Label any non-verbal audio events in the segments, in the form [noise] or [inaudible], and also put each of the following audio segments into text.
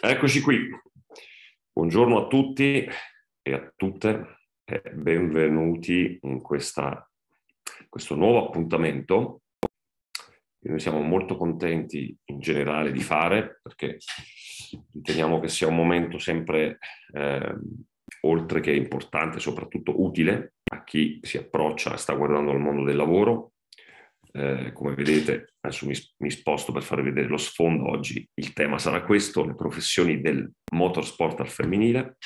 Eccoci qui. Buongiorno a tutti e a tutte benvenuti in questa, questo nuovo appuntamento che noi siamo molto contenti in generale di fare perché riteniamo che sia un momento sempre eh, oltre che importante, soprattutto utile a chi si approccia e sta guardando al mondo del lavoro eh, come vedete, adesso mi, mi, sposto per farvi vedere lo sfondo oggi, il tema sarà questo, le professioni del motorsport al femminile.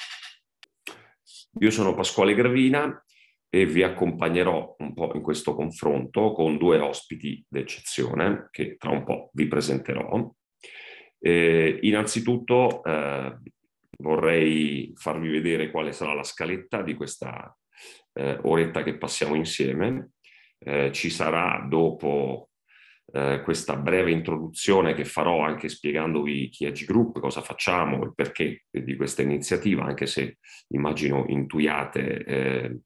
Io sono Pasquale Gravina e vi accompagnerò un po' in questo confronto con due ospiti d'eccezione che tra un po' vi presenterò. Eh, innanzitutto eh, vorrei farvi vedere quale sarà la scaletta di questa eh, oretta che passiamo insieme eh, ci sarà dopo eh, questa breve introduzione che farò anche spiegandovi chi è G-Group, cosa facciamo e perché di questa iniziativa, anche se immagino intuiate eh,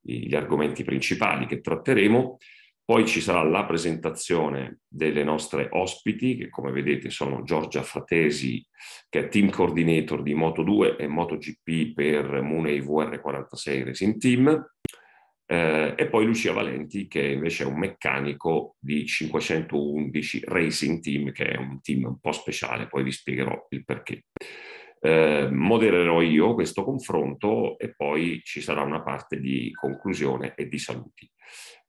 gli argomenti principali che tratteremo. Poi ci sarà la presentazione delle nostre ospiti, che come vedete sono Giorgia Fratesi, che è team coordinator di Moto2 e MotoGP per Mune VR46 Racing Team, eh, e poi Lucia Valenti che invece è un meccanico di 511 Racing Team, che è un team un po' speciale, poi vi spiegherò il perché. Eh, modererò io questo confronto e poi ci sarà una parte di conclusione e di saluti.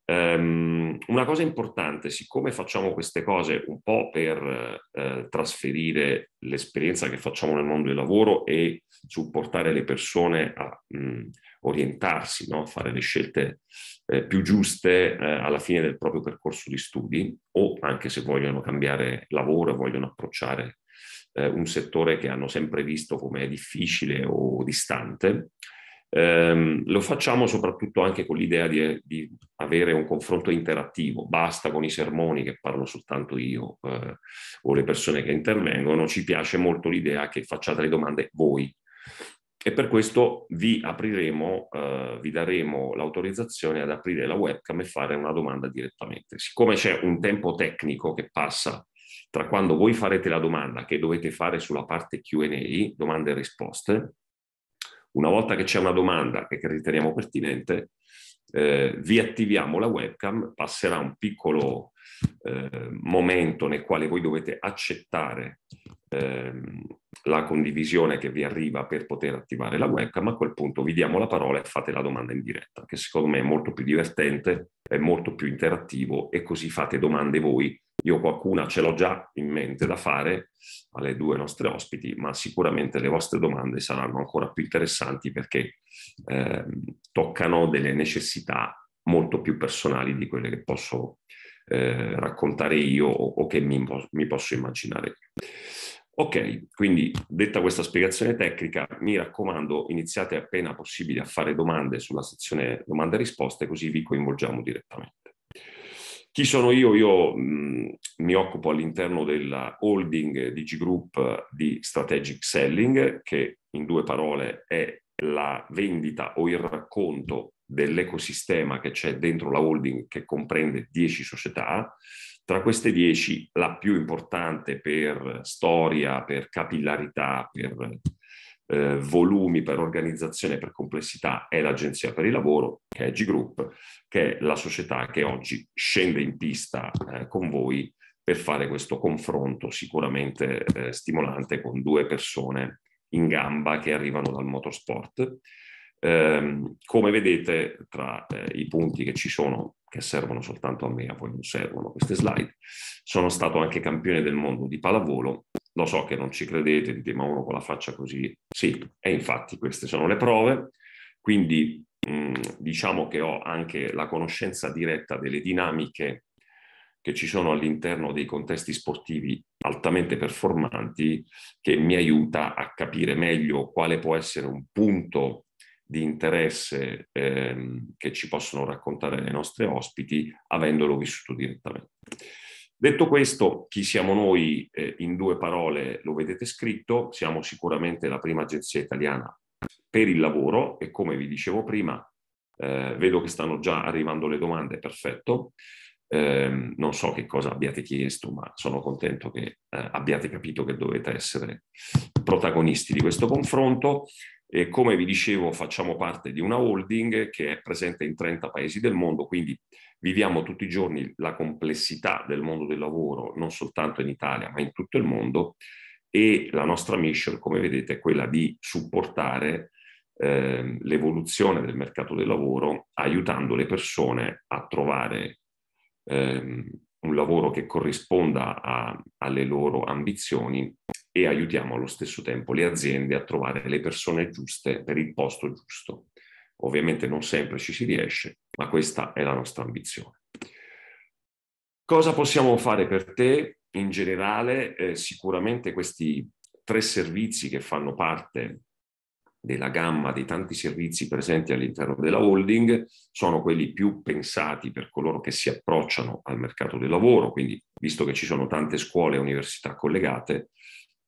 Um, una cosa importante, siccome facciamo queste cose un po' per eh, trasferire l'esperienza che facciamo nel mondo del lavoro e supportare le persone a mh, mm, orientarsi, no? fare le scelte eh, più giuste eh, alla fine del proprio percorso di studi o anche se vogliono cambiare lavoro, vogliono approcciare eh, un settore che hanno sempre visto come difficile o distante. Ehm, lo facciamo soprattutto anche con l'idea di, di, avere un confronto interattivo, basta con i sermoni che parlo soltanto io eh, o le persone che intervengono, ci piace molto l'idea che facciate le domande voi, e per questo vi apriremo, eh, vi daremo l'autorizzazione ad aprire la webcam e fare una domanda direttamente. Siccome c'è un tempo tecnico che passa tra quando voi farete la domanda che dovete fare sulla parte Q&A, domande e risposte, una volta che c'è una domanda che riteniamo pertinente, eh, vi attiviamo la webcam, passerà un piccolo eh, momento nel quale voi dovete accettare ehm, la condivisione che vi arriva per poter attivare la webcam, a quel punto vi diamo la parola e fate la domanda in diretta, che secondo me è molto più divertente, è molto più interattivo e così fate domande voi. Io qualcuna ce l'ho già in mente da fare alle due nostre ospiti, ma sicuramente le vostre domande saranno ancora più interessanti perché ehm, toccano delle necessità molto più personali di quelle che posso eh, raccontare io o, o che mi, mi, posso immaginare Ok, quindi detta questa spiegazione tecnica, mi raccomando, iniziate appena possibile a fare domande sulla sezione domande e risposte, così vi coinvolgiamo direttamente. Chi sono io? Io mh, mm, mi occupo all'interno della holding DigiGroup di Strategic Selling, che in due parole è la vendita o il racconto dell'ecosistema che c'è dentro la holding che comprende 10 società. Tra queste 10 la più importante per storia, per capillarità, per eh, volumi, per organizzazione, per complessità è l'Agenzia per il Lavoro, che è G-Group, che è la società che oggi scende in pista eh, con voi per fare questo confronto sicuramente eh, stimolante con due persone in gamba che arrivano dal motorsport eh, come vedete, tra eh, i punti che ci sono, che servono soltanto a me, a voi non servono queste slide, sono stato anche campione del mondo di pallavolo. Lo so che non ci credete, dite ma uno con la faccia così. Sì, e infatti queste sono le prove. Quindi mh, mm, diciamo che ho anche la conoscenza diretta delle dinamiche che ci sono all'interno dei contesti sportivi altamente performanti, che mi aiuta a capire meglio quale può essere un punto di interesse ehm, che ci possono raccontare i nostri ospiti avendolo vissuto direttamente. Detto questo, chi siamo noi eh, in due parole lo vedete scritto, siamo sicuramente la prima agenzia italiana per il lavoro e come vi dicevo prima, eh, vedo che stanno già arrivando le domande, perfetto. Eh, non so che cosa abbiate chiesto, ma sono contento che eh, abbiate capito che dovete essere protagonisti di questo confronto. E come vi dicevo, facciamo parte di una holding che è presente in 30 paesi del mondo, quindi viviamo tutti i giorni la complessità del mondo del lavoro, non soltanto in Italia, ma in tutto il mondo. E la nostra mission, come vedete, è quella di supportare eh, l'evoluzione del mercato del lavoro, aiutando le persone a trovare ehm, un lavoro che corrisponda a, alle loro ambizioni e aiutiamo allo stesso tempo le aziende a trovare le persone giuste per il posto giusto. Ovviamente non sempre ci si riesce, ma questa è la nostra ambizione. Cosa possiamo fare per te? In generale, eh, sicuramente questi tre servizi che fanno parte della gamma dei tanti servizi presenti all'interno della holding sono quelli più pensati per coloro che si approcciano al mercato del lavoro, quindi visto che ci sono tante scuole e università collegate,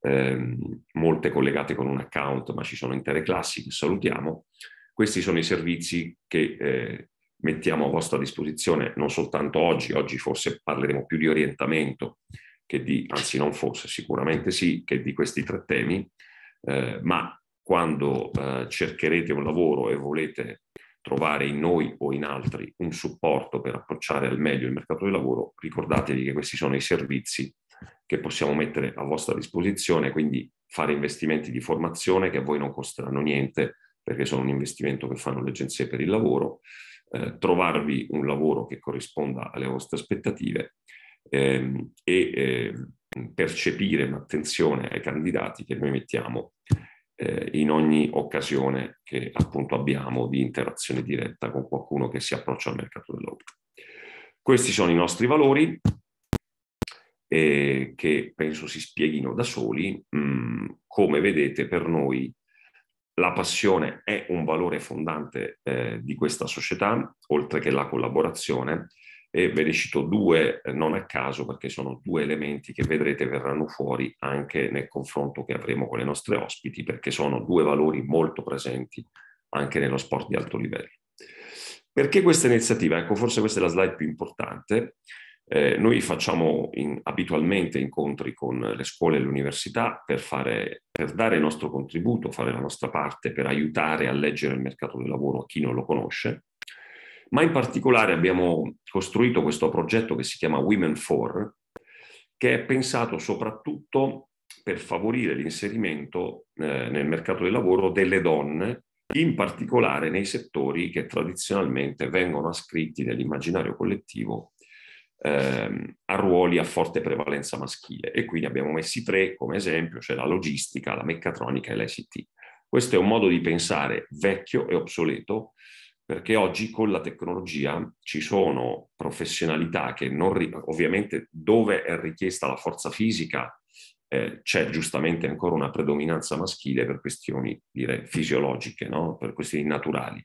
ehm, molte collegate con un account, ma ci sono intere classi che salutiamo. Questi sono i servizi che eh, mettiamo a vostra disposizione non soltanto oggi, oggi forse parleremo più di orientamento che di, anzi non forse, sicuramente sì, che di questi tre temi, eh, ma quando eh, cercherete un lavoro e volete trovare in noi o in altri un supporto per approcciare al meglio il mercato del lavoro, ricordatevi che questi sono i servizi che possiamo mettere a vostra disposizione, quindi fare investimenti di formazione che a voi non costeranno niente perché sono un investimento che fanno le agenzie per il lavoro, eh, trovarvi un lavoro che corrisponda alle vostre aspettative ehm, e eh, percepire un'attenzione ai candidati che noi mettiamo eh, in ogni occasione che appunto abbiamo di interazione diretta con qualcuno che si approccia al mercato del lavoro. Questi sono i nostri valori, eh, che penso si spieghino da soli. Mm, come vedete, per noi la passione è un valore fondante eh, di questa società, oltre che la collaborazione. E ve ne cito due eh, non a caso perché sono due elementi che vedrete verranno fuori anche nel confronto che avremo con le nostre ospiti perché sono due valori molto presenti anche nello sport di alto livello. Perché questa iniziativa? Ecco, forse questa è la slide più importante. Eh, noi facciamo in, abitualmente incontri con le scuole e le università per, fare, per dare il nostro contributo, fare la nostra parte per aiutare a leggere il mercato del lavoro a chi non lo conosce, ma in particolare abbiamo costruito questo progetto che si chiama Women for, che è pensato soprattutto per favorire l'inserimento eh, nel mercato del lavoro delle donne in particolare nei settori che tradizionalmente vengono ascritti nell'immaginario collettivo ehm, a ruoli a forte prevalenza maschile e quindi abbiamo messi tre come esempio, cioè la logistica, la meccatronica e l'ICT. Questo è un modo di pensare vecchio e obsoleto perché oggi con la tecnologia ci sono professionalità che non, ovviamente dove è richiesta la forza fisica eh, c'è giustamente ancora una predominanza maschile per questioni dire, fisiologiche, no? per questioni naturali,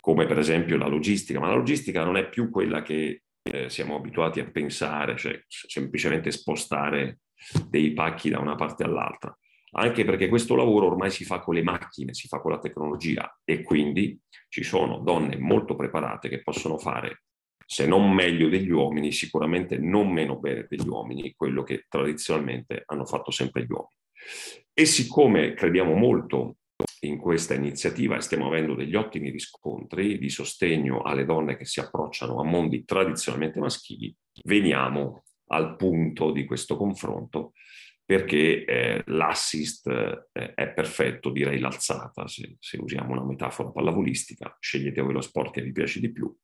come per esempio la logistica, ma la logistica non è più quella che eh, siamo abituati a pensare, cioè semplicemente spostare dei pacchi da una parte all'altra, anche perché questo lavoro ormai si fa con le macchine, si fa con la tecnologia e quindi ci sono donne molto preparate che possono fare, se non meglio degli uomini, sicuramente non meno bene degli uomini, quello che tradizionalmente hanno fatto sempre gli uomini. E siccome crediamo molto in questa iniziativa e stiamo avendo degli ottimi riscontri di sostegno alle donne che si approcciano a mondi tradizionalmente maschili, veniamo al punto di questo confronto perché eh, l'assist eh, è perfetto, direi l'alzata, se, se, usiamo una metafora pallavolistica, scegliete voi lo sport che vi piace di più.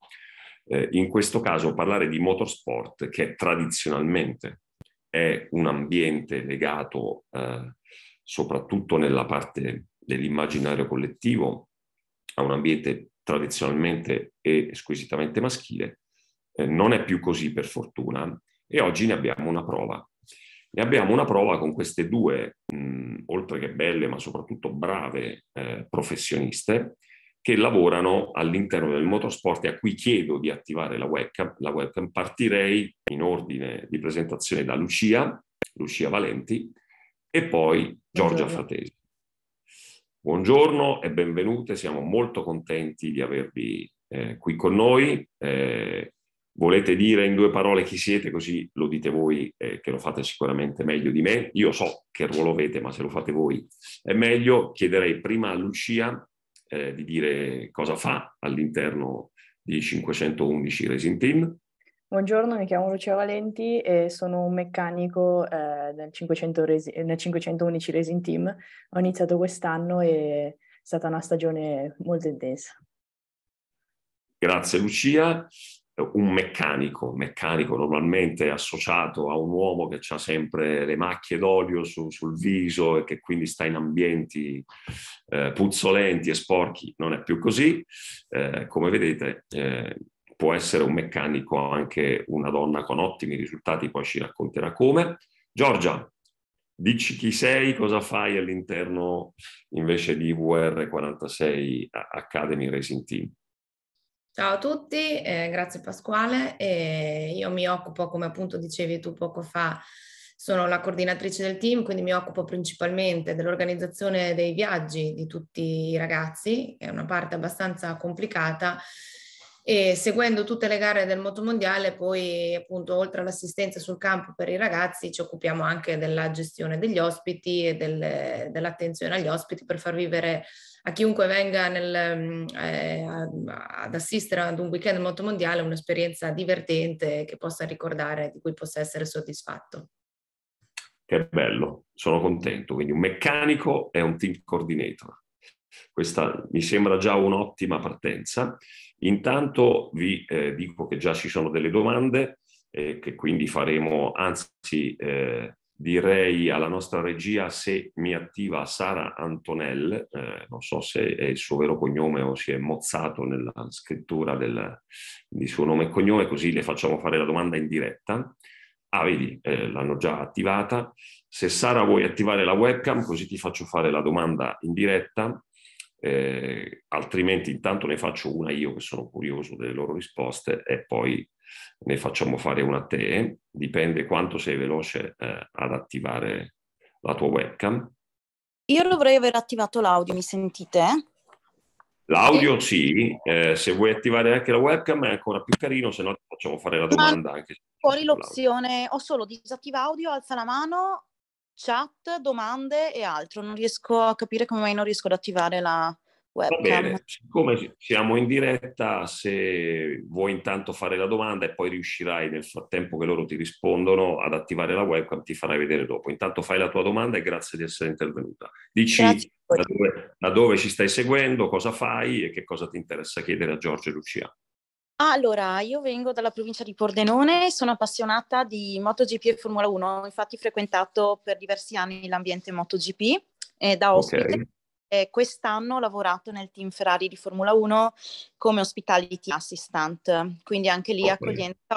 Eh, in questo caso parlare di motorsport, che tradizionalmente è un ambiente legato eh, soprattutto nella parte dell'immaginario collettivo a un ambiente tradizionalmente e squisitamente maschile, eh, non è più così per fortuna e oggi ne abbiamo una prova. Ne abbiamo una prova con queste due, mh, oltre che belle, ma soprattutto brave eh, professioniste che lavorano all'interno del motorsport e a cui chiedo di attivare la webcam. La webcam partirei in ordine di presentazione da Lucia, Lucia Valenti, e poi Giorgia Fratesi. Buongiorno e benvenute, siamo molto contenti di avervi eh, qui con noi. Eh, volete dire in due parole chi siete, così lo dite voi eh, che lo fate sicuramente meglio di me. Io so che ruolo avete, ma se lo fate voi è meglio. Chiederei prima a Lucia eh, di dire cosa fa all'interno di 511 Racing Team Buongiorno, mi chiamo Lucia Valenti e sono un meccanico eh, nel, 500 resi- nel 511 Racing Team. Ho iniziato quest'anno e è stata una stagione molto intensa. Grazie Lucia. Un meccanico, meccanico normalmente associato a un uomo che ha sempre le macchie d'olio su, sul viso e che quindi sta in ambienti eh, puzzolenti e sporchi, non è più così. Eh, come vedete, eh, può essere un meccanico anche una donna con ottimi risultati, poi ci racconterà come. Giorgia, dici chi sei, cosa fai all'interno invece di VR46 Academy Racing Team. Ciao a tutti, eh, grazie Pasquale. Eh, io mi occupo, come appunto dicevi tu poco fa, sono la coordinatrice del team, quindi mi occupo principalmente dell'organizzazione dei viaggi di tutti i ragazzi, è una parte abbastanza complicata e seguendo tutte le gare del motomondiale poi appunto oltre all'assistenza sul campo per i ragazzi ci occupiamo anche della gestione degli ospiti e del, dell'attenzione agli ospiti per far vivere a chiunque venga nel, ehm, eh, ad assistere ad un weekend motomondiale un'esperienza divertente che possa ricordare di cui possa essere soddisfatto. Che bello, sono contento. Quindi un meccanico e un team coordinator. Questa mi sembra già un'ottima partenza. Intanto vi eh, dico che già ci sono delle domande eh, che quindi faremo, anzi eh, direi alla nostra regia se mi attiva Sara Antonell, eh, non so se è il suo vero cognome o si è mozzato nella scrittura del, di suo nome e cognome, così le facciamo fare la domanda in diretta. Ah, vedi, eh, l'hanno già attivata. Se Sara vuoi attivare la webcam, così ti faccio fare la domanda in diretta eh, altrimenti intanto ne faccio una io che sono curioso delle loro risposte e poi ne facciamo fare una a te, dipende quanto sei veloce eh, ad attivare la tua webcam. Io dovrei aver attivato l'audio, mi sentite? L'audio sì, eh, se vuoi attivare anche la webcam è ancora più carino, se no facciamo fare la domanda Ma anche. Fuori l'opzione ho solo disattiva audio, alza la mano chat, domande e altro. Non riesco a capire come mai non riesco ad attivare la webcam. Va bene, siccome siamo in diretta, se vuoi intanto fare la domanda e poi riuscirai nel frattempo che loro ti rispondono ad attivare la webcam, ti farai vedere dopo. Intanto fai la tua domanda e grazie di essere intervenuta. Dici da dove, da dove ci stai seguendo, cosa fai e che cosa ti interessa chiedere a Giorgio e Lucia. Allora, io vengo dalla provincia di Pordenone, sono appassionata di MotoGP e Formula 1, ho infatti frequentato per diversi anni l'ambiente MotoGP eh, da ospite. Okay. E quest'anno ho lavorato nel team Ferrari di Formula 1 come ospitality assistant, quindi anche lì okay. accoglienza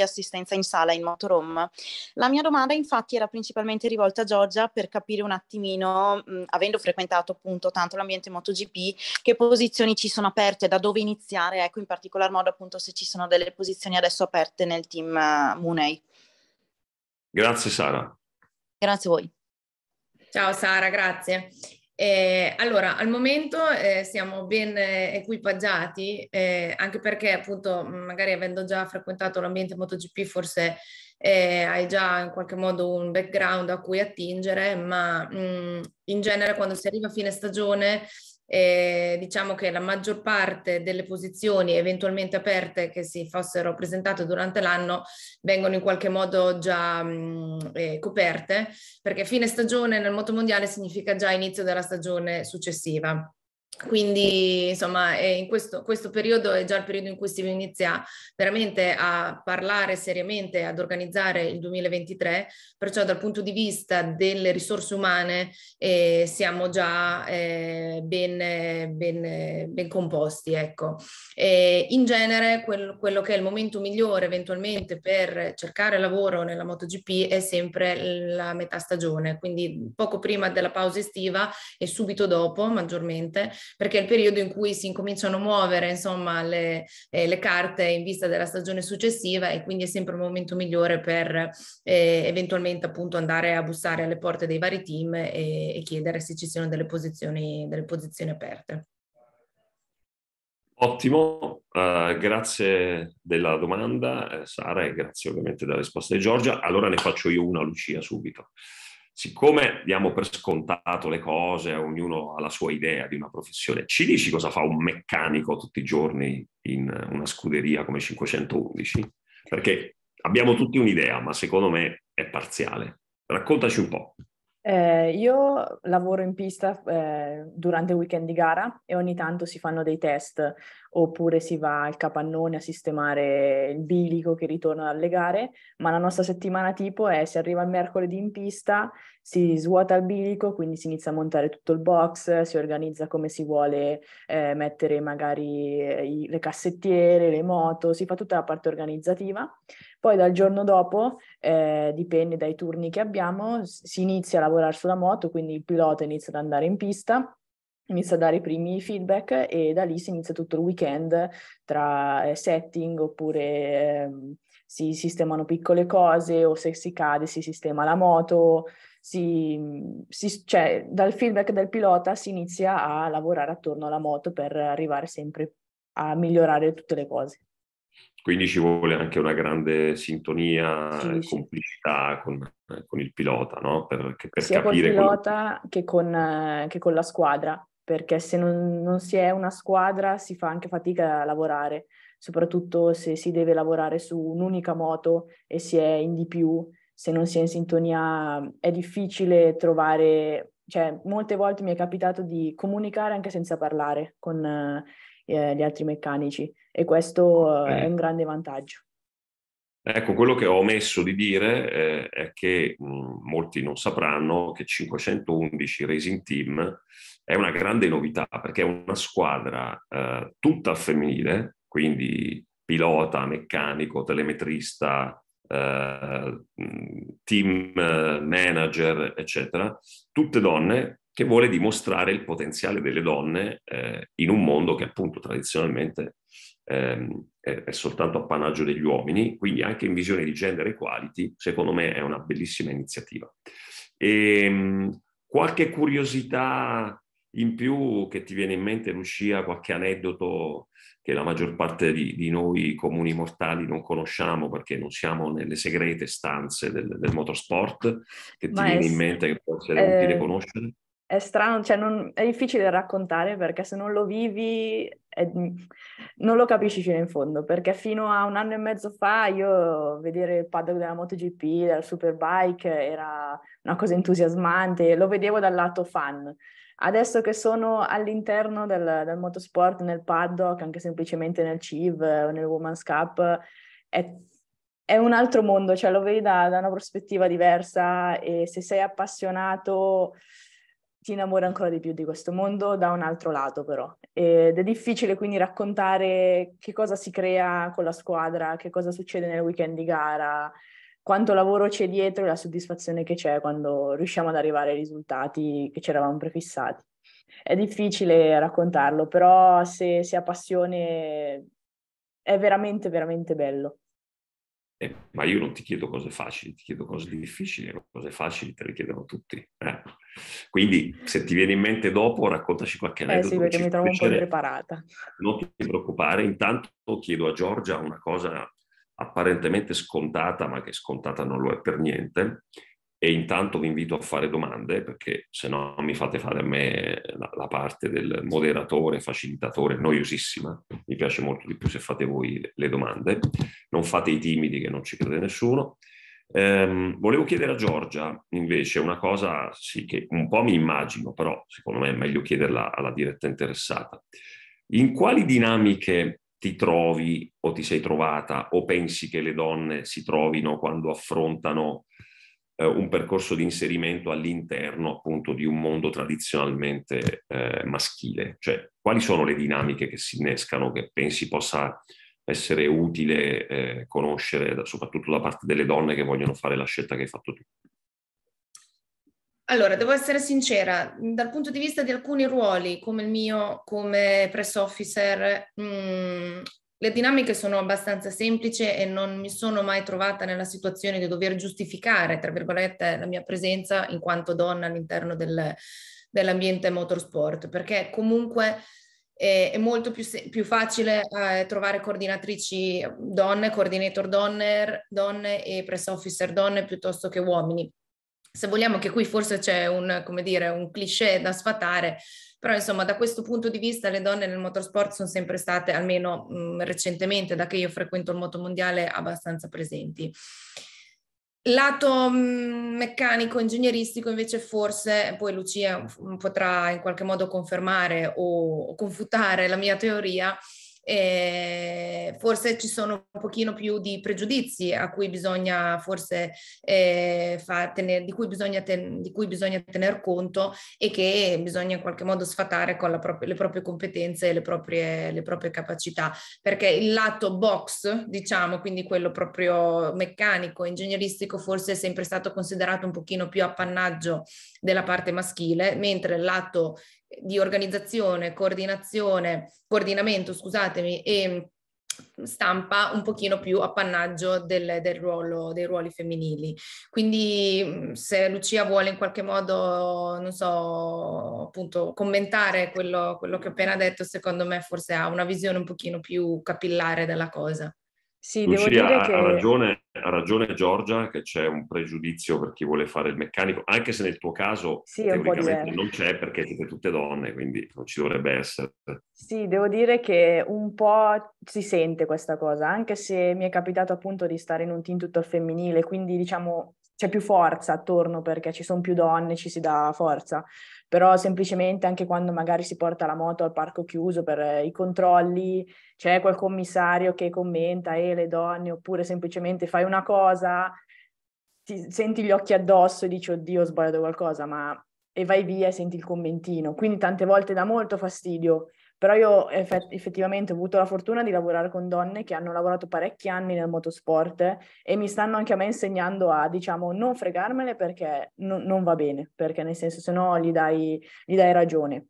assistenza in sala in motorhome. La mia domanda infatti era principalmente rivolta a Giorgia per capire un attimino, mh, avendo frequentato appunto tanto l'ambiente MotoGP, che posizioni ci sono aperte, da dove iniziare, ecco in particolar modo appunto se ci sono delle posizioni adesso aperte nel team uh, Munei. Grazie Sara. Grazie a voi. Ciao Sara, grazie. Eh, allora, al momento eh, siamo ben eh, equipaggiati, eh, anche perché appunto magari avendo già frequentato l'ambiente MotoGP forse eh, hai già in qualche modo un background a cui attingere, ma mh, mm, in genere quando si arriva a fine stagione eh, diciamo che la maggior parte delle posizioni eventualmente aperte che si fossero presentate durante l'anno vengono in qualche modo già mh, eh, coperte, perché fine stagione nel moto mondiale significa già inizio della stagione successiva. Quindi, insomma, eh, in questo, questo, periodo è già il periodo in cui si inizia veramente a parlare seriamente, ad organizzare il 2023, perciò dal punto di vista delle risorse umane eh, siamo già eh, ben, ben, ben, composti. Ecco. E in genere quel, quello che è il momento migliore eventualmente per cercare lavoro nella MotoGP è sempre la metà stagione, quindi poco prima della pausa estiva e subito dopo maggiormente perché è il periodo in cui si incominciano a muovere insomma, le, eh, le, carte in vista della stagione successiva e quindi è sempre un momento migliore per eh, eventualmente appunto andare a bussare alle porte dei vari team e, e chiedere se ci siano delle posizioni, delle posizioni aperte. Ottimo, uh, grazie della domanda eh, Sara e grazie ovviamente della risposta di Giorgia. Allora ne faccio io una Lucia subito siccome diamo per scontato le cose, ognuno ha la sua idea di una professione, ci dici cosa fa un meccanico tutti i giorni in una scuderia come 511? Perché abbiamo tutti un'idea, ma secondo me è parziale. Raccontaci un po'. Eh, io lavoro in pista eh, durante il weekend di gara e ogni tanto si fanno dei test oppure si va al capannone a sistemare il bilico che ritorna dalle gare, ma la nostra settimana tipo è si arriva il mercoledì in pista, si svuota il bilico, quindi si inizia a montare tutto il box, si organizza come si vuole eh, mettere magari eh, i, le cassettiere, le moto, si fa tutta la parte organizzativa. Poi dal giorno dopo, eh, dipende dai turni che abbiamo, si inizia a lavorare sulla moto, quindi il pilota inizia ad andare in pista inizia a dare i primi feedback e da lì si inizia tutto il weekend tra eh, setting oppure ehm, si sistemano piccole cose o se si cade si sistema la moto, si, si, cioè, dal feedback del pilota si inizia a lavorare attorno alla moto per arrivare sempre a migliorare tutte le cose. Quindi ci vuole anche una grande sintonia sì, e complicità con, eh, con, il pilota, no? Per, per sia capire il pilota quello... che, con, eh, che, con, la squadra, perché se non, non, si è una squadra si fa anche fatica a lavorare, soprattutto se si deve lavorare su un'unica moto e si è in di più, se non si è in sintonia è difficile trovare, cioè molte volte mi è capitato di comunicare anche senza parlare con eh, gli altri meccanici e questo eh. è un grande vantaggio. Ecco, quello che ho omesso di dire eh, è che mh, molti non sapranno che 511 Racing Team è una grande novità perché è una squadra eh, tutta femminile, quindi pilota, meccanico, telemetrista, eh, team eh, manager, eccetera, tutte donne che vuole dimostrare il potenziale delle donne eh, in un mondo che appunto tradizionalmente ehm, è, è, soltanto appannaggio degli uomini, quindi anche in visione di gender equality, secondo me è una bellissima iniziativa. E, ehm, qualche curiosità in più che ti viene in mente, Lucia, qualche aneddoto che la maggior parte di, di noi comuni mortali non conosciamo perché non siamo nelle segrete stanze del, del motorsport, che ti Ma viene è, in mente che può essere eh, utile conoscere? È strano, cioè non, è difficile raccontare perché se non lo vivi è, eh, mm, non lo capisci fino in fondo, perché fino a un anno e mezzo fa io vedere il paddock della MotoGP, del Superbike, era una cosa entusiasmante, lo vedevo dal lato fan. Adesso che sono all'interno del, del motorsport, nel paddock, anche semplicemente nel CIV o nel Women's Cup, è è un altro mondo, cioè lo vedi da, da, una prospettiva diversa e se sei appassionato ti innamora ancora di più di questo mondo da un altro lato però. Ed è difficile quindi raccontare che cosa si crea con la squadra, che cosa succede nel weekend di gara, quanto lavoro c'è dietro e la soddisfazione che c'è quando riusciamo ad arrivare ai risultati che ci eravamo prefissati. È difficile raccontarlo, però se si ha passione è veramente, veramente bello. Eh, ma io non ti chiedo cose facili, ti chiedo cose difficili, cose facili te le chiedono tutti. Eh. Quindi se ti viene in mente dopo, raccontaci qualche eh, aneddoto. sì, perché mi trovo piacere. un po' impreparata. Non ti preoccupare, intanto chiedo a Giorgia una cosa apparentemente scontata, ma che scontata non lo è per niente, e intanto vi invito a fare domande perché se no mi fate fare a me la, la parte del moderatore, facilitatore, noiosissima. Mi piace molto di più se fate voi le, domande. Non fate i timidi che non ci crede nessuno. Ehm, volevo chiedere a Giorgia invece una cosa sì, che un po' mi immagino, però secondo me è meglio chiederla alla diretta interessata. In quali dinamiche ti trovi o ti sei trovata o pensi che le donne si trovino quando affrontano eh, un percorso di inserimento all'interno appunto di un mondo tradizionalmente eh, maschile. Cioè, quali sono le dinamiche che si innescano che pensi possa essere utile eh, conoscere, soprattutto da parte delle donne che vogliono fare la scelta che hai fatto tu? Allora, devo essere sincera, dal punto di vista di alcuni ruoli, come il mio, come press officer, mh, mm, le dinamiche sono abbastanza semplici e non mi sono mai trovata nella situazione di dover giustificare, tra virgolette, la mia presenza in quanto donna all'interno del, dell'ambiente motorsport, perché comunque è, eh, è molto più, più facile eh, trovare coordinatrici donne, coordinator donne, donne e press officer donne piuttosto che uomini. Se vogliamo che qui forse c'è un, come dire, un cliché da sfatare, però insomma da questo punto di vista le donne nel motorsport sono sempre state, almeno mh, recentemente, da che io frequento il moto mondiale, abbastanza presenti. Lato meccanico, ingegneristico invece forse, poi Lucia potrà in qualche modo confermare o confutare la mia teoria, eh, forse ci sono un pochino più di pregiudizi a cui bisogna forse eh, tener, di, cui bisogna ten, di cui bisogna tener conto e che bisogna in qualche modo sfatare con pro- le proprie competenze e le proprie, le proprie capacità, perché il lato box, diciamo, quindi quello proprio meccanico, ingegneristico, forse è sempre stato considerato un pochino più appannaggio della parte maschile, mentre l'atto di organizzazione, coordinazione, coordinamento, scusatemi, e mm, stampa un pochino più appannaggio del, del ruolo, dei ruoli femminili. Quindi mm, se Lucia vuole in qualche modo, non so, appunto commentare quello, quello che ho appena detto, secondo me forse ha una visione un pochino più capillare della cosa. Sì, Lucia ha, che... ha, ragione, ha, ragione, Giorgia che c'è un pregiudizio per chi vuole fare il meccanico, anche se nel tuo caso sì, teoricamente non c'è perché siete tutte donne, quindi non ci dovrebbe essere. Sì, devo dire che un po' si sente questa cosa, anche se mi è capitato appunto di stare in un team tutto femminile, quindi diciamo c'è più forza attorno perché ci sono più donne, ci si dà forza, però semplicemente anche quando magari si porta la moto al parco chiuso per eh, i controlli, c'è quel commissario che commenta e eh, le donne, oppure semplicemente fai una cosa, ti, senti gli occhi addosso e dici oddio ho sbagliato qualcosa, ma e vai via e senti il commentino. Quindi tante volte dà molto fastidio però io effett- effettivamente ho avuto la fortuna di lavorare con donne che hanno lavorato parecchi anni nel motorsport e mi stanno anche a me insegnando a, diciamo, non fregarmele perché no- non va bene, perché nel senso se no gli dai, gli dai ragione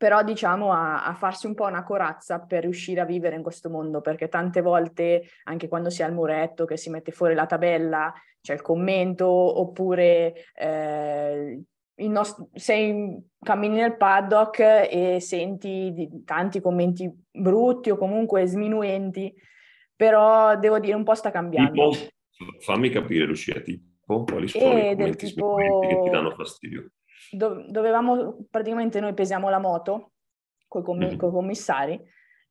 però diciamo a, a, farsi un po' una corazza per riuscire a vivere in questo mondo, perché tante volte, anche quando si ha il muretto, che si mette fuori la tabella, c'è il commento, oppure eh, nostro, sei, cammini nel paddock e senti di, tanti commenti brutti o comunque sminuenti, però devo dire un po' sta cambiando. Tipo, fammi capire Lucia, tipo quali sono e eh, i commenti tipo... che ti danno fastidio? Do- dovevamo, praticamente noi pesiamo la moto con comm- mm-hmm. i commissari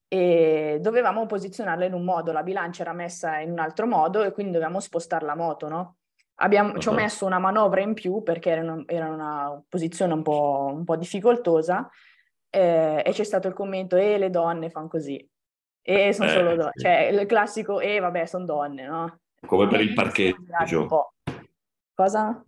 e dovevamo posizionarla in un modo, la bilancia era messa in un altro modo e quindi dovevamo spostare la moto, no? Abbiamo, Ci ho messo una manovra in più perché era una, era una posizione un po', un po difficoltosa eh, e c'è stato il commento e eh, le donne fanno così. E sono eh, solo donne. Sì. Cioè il classico e eh, vabbè sono donne, no? Come per il parcheggio. Cosa?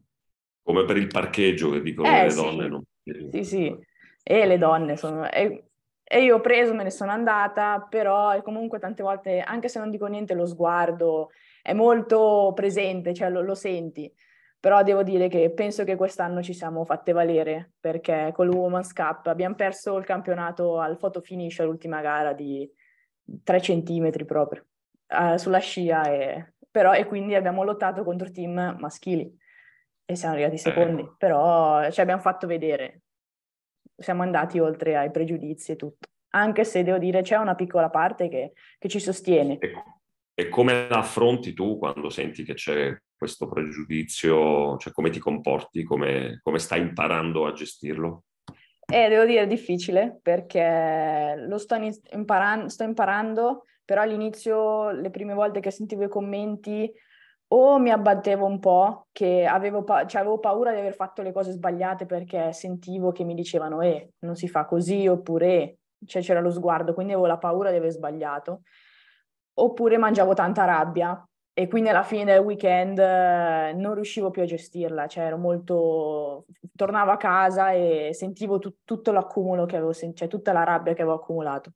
Come per il parcheggio che dicono eh, le sì. donne. No? Sì, sì. E le donne sono... E, e io ho preso, me ne sono andata, però comunque tante volte, anche se non dico niente, lo sguardo è molto presente, cioè lo, lo senti. Però devo dire che penso che quest'anno ci siamo fatte valere perché con il Cup abbiamo perso il campionato al photo finish all'ultima gara di 3 centimetri proprio uh, sulla scia e, però, e quindi abbiamo lottato contro team maschili e siamo arrivati eh. secondi, eh. però ci abbiamo fatto vedere, siamo andati oltre ai pregiudizi e tutto, anche se devo dire c'è una piccola parte che, che ci sostiene, e come la affronti tu quando senti che c'è questo pregiudizio, cioè come ti comporti, come, come stai imparando a gestirlo? Eh, devo dire, è difficile perché lo sto, imparan- sto imparando, però all'inizio, le prime volte che sentivo i commenti, o mi abbattevo un po', che avevo, pa- cioè, avevo, paura di aver fatto le cose sbagliate perché sentivo che mi dicevano, eh, non si fa così, oppure, cioè c'era lo sguardo, quindi avevo la paura di aver sbagliato oppure mangiavo tanta rabbia e quindi alla fine del weekend eh, non riuscivo più a gestirla, cioè ero molto... tornavo a casa e sentivo t- tutto l'accumulo che avevo, sen- cioè tutta la rabbia che avevo accumulato.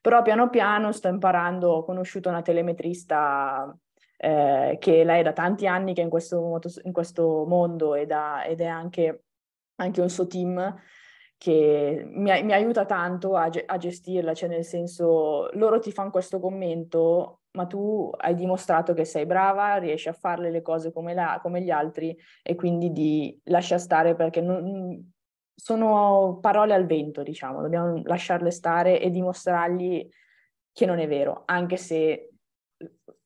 Però piano piano sto imparando, ho conosciuto una telemetrista eh, che lei è da tanti anni che è in questo, in questo mondo ed, ha, ed è anche, anche un suo team che mi, mi aiuta tanto a, a, gestirla, cioè nel senso loro ti fanno questo commento, ma tu hai dimostrato che sei brava, riesci a farle le cose come, la, come gli altri e quindi di lascia stare perché non, sono parole al vento, diciamo, dobbiamo lasciarle stare e dimostrargli che non è vero, anche se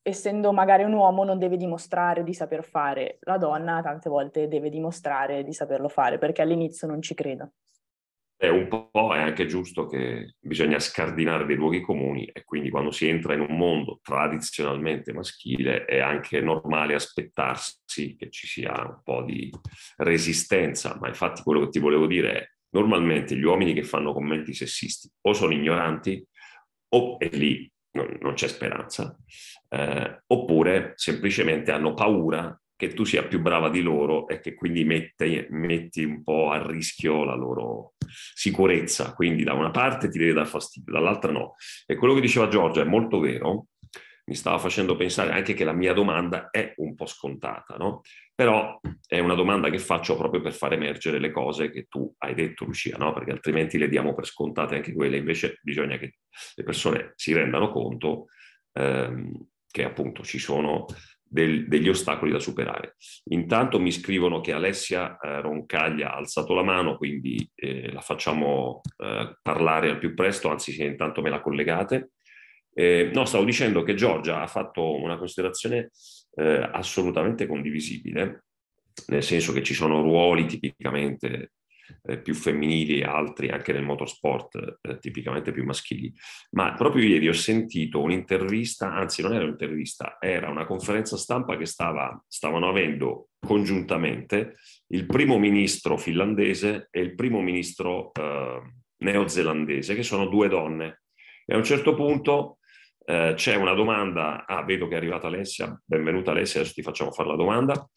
essendo magari un uomo non deve dimostrare di saper fare, la donna tante volte deve dimostrare di saperlo fare perché all'inizio non ci credo. È un po' è anche giusto che bisogna scardinare dei luoghi comuni e quindi quando si entra in un mondo tradizionalmente maschile è anche normale aspettarsi che ci sia un po' di resistenza, ma infatti quello che ti volevo dire è normalmente gli uomini che fanno commenti sessisti o sono ignoranti o è lì non, c'è speranza, eh, oppure semplicemente hanno paura che tu sia più brava di loro e che quindi mette, metti un po' a rischio la loro sicurezza. Quindi da una parte ti deve dar fastidio, dall'altra no. E quello che diceva Giorgia è molto vero, mi stava facendo pensare anche che la mia domanda è un po' scontata, no? Però è una domanda che faccio proprio per far emergere le cose che tu hai detto, Lucia, no? Perché altrimenti le diamo per scontate anche quelle, invece bisogna che le persone si rendano conto ehm, che appunto ci sono del, degli ostacoli da superare. Intanto mi scrivono che Alessia eh, Roncaglia ha alzato la mano, quindi eh, la facciamo eh, parlare al più presto, anzi se intanto me la collegate. Eh, no, stavo dicendo che Giorgia ha fatto una considerazione eh, assolutamente condivisibile, nel senso che ci sono ruoli tipicamente eh, più femminili, altri anche nel motorsport eh, tipicamente più maschili. Ma proprio ieri ho sentito un'intervista, anzi non era un'intervista, era una conferenza stampa che stava, stavano avendo congiuntamente il primo ministro finlandese e il primo ministro eh, neozelandese, che sono due donne. E a un certo punto eh, c'è una domanda, ah vedo che è arrivata Alessia, benvenuta Alessia, adesso ti facciamo fare la domanda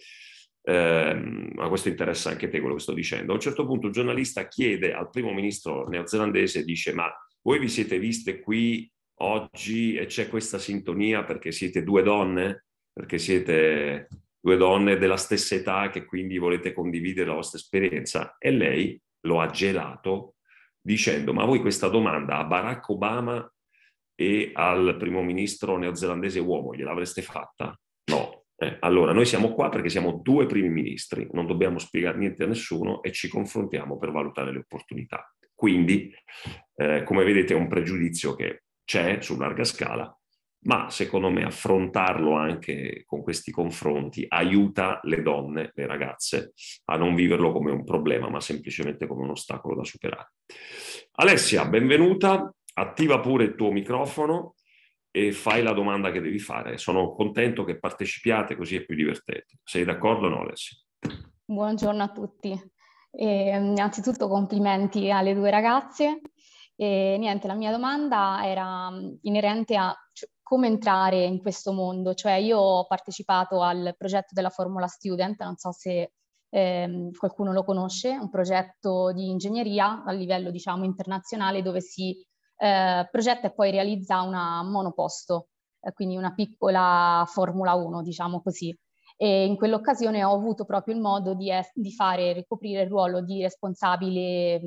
eh, ma questo interessa anche te quello che sto dicendo. A un certo punto un giornalista chiede al primo ministro neozelandese, dice, ma voi vi siete viste qui oggi e c'è questa sintonia perché siete due donne, perché siete due donne della stessa età che quindi volete condividere la vostra esperienza. E lei lo ha gelato dicendo, ma voi questa domanda a Barack Obama e al primo ministro neozelandese uomo gliel'avreste fatta? Eh, allora, noi siamo qua perché siamo due primi ministri, non dobbiamo spiegare niente a nessuno e ci confrontiamo per valutare le opportunità. Quindi, eh, come vedete, è un pregiudizio che c'è su larga scala, ma secondo me affrontarlo anche con questi confronti aiuta le donne, le ragazze, a non viverlo come un problema, ma semplicemente come un ostacolo da superare. Alessia, benvenuta, attiva pure il tuo microfono e fai la domanda che devi fare. Sono contento che partecipiate così è più divertente. Sei d'accordo Nolesi? Buongiorno a tutti. E, ehm, innanzitutto complimenti alle due ragazze. E, niente, la mia domanda era mm, inerente a cioè, come entrare in questo mondo. Cioè io ho partecipato al progetto della Formula Student, non so se eh, qualcuno lo conosce, un progetto di ingegneria a livello diciamo internazionale dove si eh, progetta e poi realizza una monoposto, eh, quindi una piccola Formula 1, diciamo così. E in quell'occasione ho avuto proprio il modo di, es- di fare ricoprire il ruolo di responsabile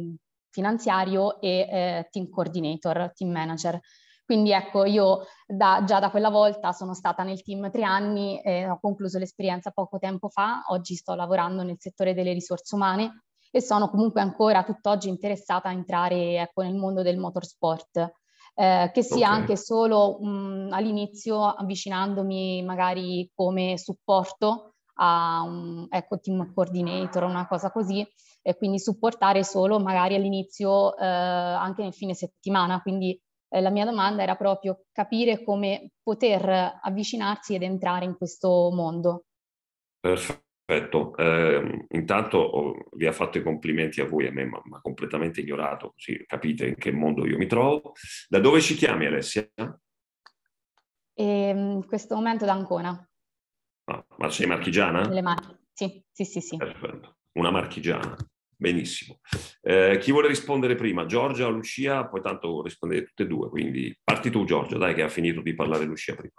finanziario e eh, team coordinator, team manager. Quindi ecco, io da, già da quella volta sono stata nel team tre anni, eh, ho concluso l'esperienza poco tempo fa, oggi sto lavorando nel settore delle risorse umane e sono comunque ancora tutt'oggi interessata a entrare ecco, nel mondo del motorsport. Eh, che sia okay. anche solo mh, all'inizio avvicinandomi magari come supporto a un ecco, team coordinator, o una cosa così, e quindi supportare solo magari all'inizio eh, anche nel fine settimana. Quindi eh, la mia domanda era proprio capire come poter avvicinarsi ed entrare in questo mondo. Perfetto. Perfetto, eh, intanto oh, vi ha fatto i complimenti a voi, a me, ma, ma completamente ignorato, così capite in che mondo io mi trovo. Da dove ci chiami Alessia? Ehm, in questo momento da Ancona. Ah, ma sei marchigiana? Le Marche, sì, sì, sì, sì. Perfetto, una marchigiana, benissimo. Eh, chi vuole rispondere prima? Giorgia o Lucia? Poi tanto rispondete tutte e due, quindi parti tu Giorgia, dai che ha finito di parlare Lucia prima.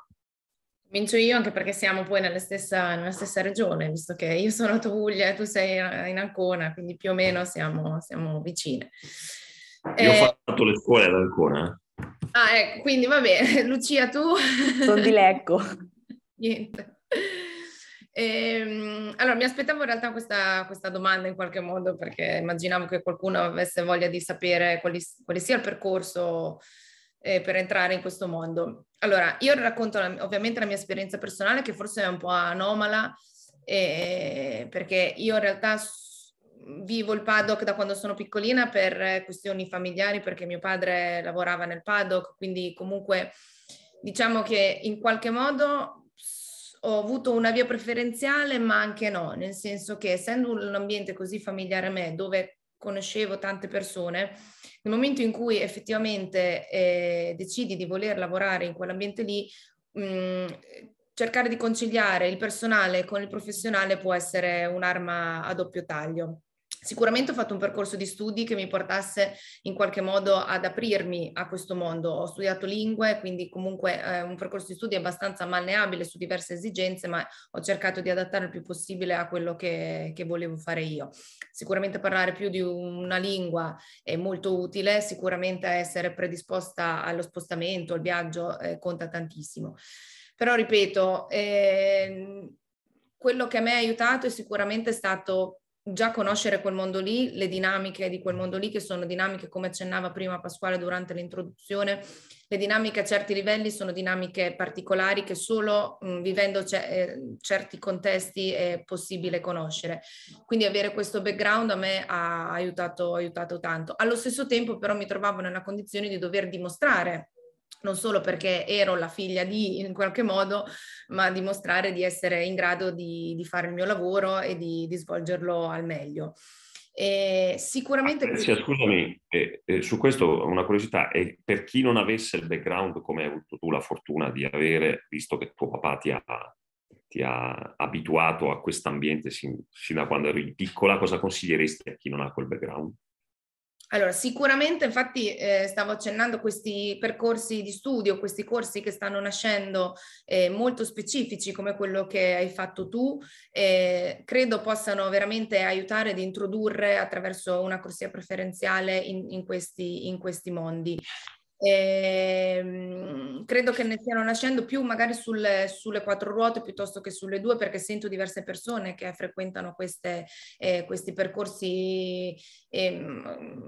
Comincio io anche perché siamo poi nella stessa, nella stessa regione, visto che io sono a Tuglia e tu sei in Ancona, quindi più o meno siamo, siamo vicine. Io eh, ho fatto le scuole ad Ancona. Eh. Ah, ecco, quindi va bene. [laughs] Lucia, tu? Sono di Lecco. [laughs] Niente. Ehm, allora, mi aspettavo in realtà questa, questa, domanda in qualche modo perché immaginavo che qualcuno avesse voglia di sapere quali, quale sia il percorso eh, per entrare in questo mondo allora, io racconto la, ovviamente la mia esperienza personale che forse è un po' anomala eh, perché io in realtà vivo il paddock da quando sono piccolina per questioni familiari perché mio padre lavorava nel paddock, quindi comunque diciamo che in qualche modo ho avuto una via preferenziale ma anche no, nel senso che essendo un ambiente così familiare a me dove conoscevo tante persone, nel momento in cui effettivamente eh, decidi di voler lavorare in quell'ambiente lì, mh, mm, cercare di conciliare il personale con il professionale può essere un'arma a doppio taglio. Sicuramente ho fatto un percorso di studi che mi portasse in qualche modo ad aprirmi a questo mondo. Ho studiato lingue, quindi comunque eh, un percorso di studi abbastanza malleabile su diverse esigenze, ma ho cercato di adattare il più possibile a quello che, che volevo fare io. Sicuramente parlare più di una lingua è molto utile, sicuramente essere predisposta allo spostamento, al viaggio eh, conta tantissimo. Però ripeto, eh, quello che a me ha aiutato è sicuramente stato già conoscere quel mondo lì, le dinamiche di quel mondo lì, che sono dinamiche, come accennava prima Pasquale durante l'introduzione, le dinamiche a certi livelli sono dinamiche particolari che solo mh, mm, vivendo ce- eh, certi contesti è possibile conoscere. Quindi avere questo background a me ha aiutato, aiutato tanto. Allo stesso tempo però mi trovavo nella condizione di dover dimostrare non solo perché ero la figlia di, in qualche modo, ma dimostrare di essere in grado di, di fare il mio lavoro e di, di svolgerlo al meglio. E sicuramente... Patrizia, ah, eh, questo... scusami, eh, eh, su questo una curiosità, eh, per chi non avesse il background come hai avuto tu la fortuna di avere, visto che tuo papà ti ha, ti ha abituato a quest'ambiente sin, sin, da quando eri piccola, cosa consiglieresti a chi non ha quel background? Allora, sicuramente, infatti, eh, stavo accennando questi percorsi di studio, questi corsi che stanno nascendo eh, molto specifici come quello che hai fatto tu, eh, credo possano veramente aiutare ad introdurre attraverso una corsia preferenziale in, in, questi, in questi, mondi. Eh, credo che ne stiano nascendo più magari sul, sulle quattro ruote piuttosto che sulle due perché sento diverse persone che frequentano queste, eh, questi percorsi eh,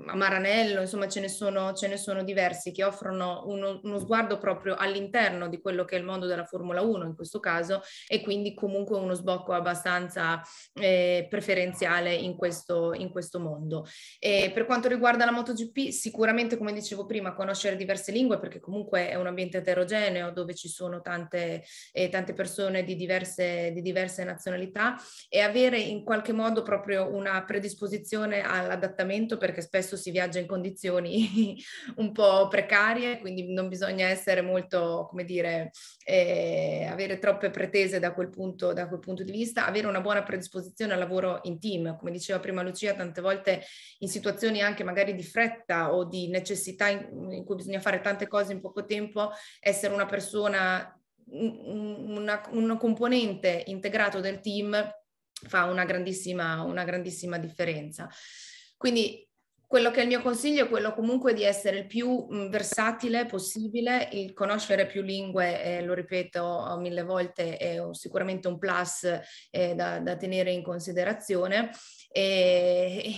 a Maranello, insomma ce ne sono, ce ne sono diversi che offrono uno, uno, sguardo proprio all'interno di quello che è il mondo della Formula 1 in questo caso e quindi comunque uno sbocco abbastanza eh, preferenziale in questo, in questo mondo. per quanto riguarda la MotoGP sicuramente come dicevo prima conoscere diverse lingue perché comunque è un ambiente eterogeneo dove ci sono tante, eh, tante persone di diverse, di diverse, nazionalità e avere in qualche modo proprio una predisposizione all'adattamento perché spesso si viaggia in condizioni [laughs] un po' precarie, quindi non bisogna essere molto, come dire, eh, avere troppe pretese da quel, punto, da quel punto di vista, avere una buona predisposizione al lavoro in team, come diceva prima Lucia, tante volte in situazioni anche magari di fretta o di necessità in, in cui bisogna bisogna fare tante cose in poco tempo, essere una persona, una, un componente integrato del team fa una grandissima, una grandissima differenza. Quindi quello che è il mio consiglio è quello comunque di essere il più versatile possibile, il conoscere più lingue, eh, lo ripeto oh, mille volte, è sicuramente un plus eh, da, da, tenere in considerazione e,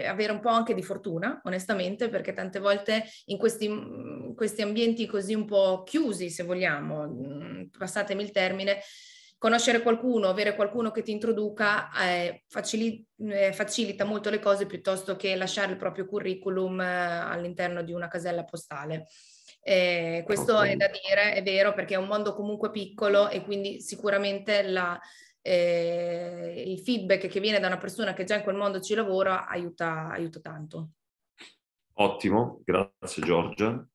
e, avere un po' anche di fortuna, onestamente, perché tante volte in questi, in questi ambienti così un po' chiusi, se vogliamo, passatemi il termine, conoscere qualcuno, avere qualcuno che ti introduca eh, facili, eh, facilita molto le cose piuttosto che lasciare il proprio curriculum eh, all'interno di una casella postale. Eh, questo okay. è da dire, è vero, perché è un mondo comunque piccolo e quindi sicuramente la, eh, il feedback che viene da una persona che già in quel mondo ci lavora aiuta, aiuta tanto. Ottimo, grazie Giorgia.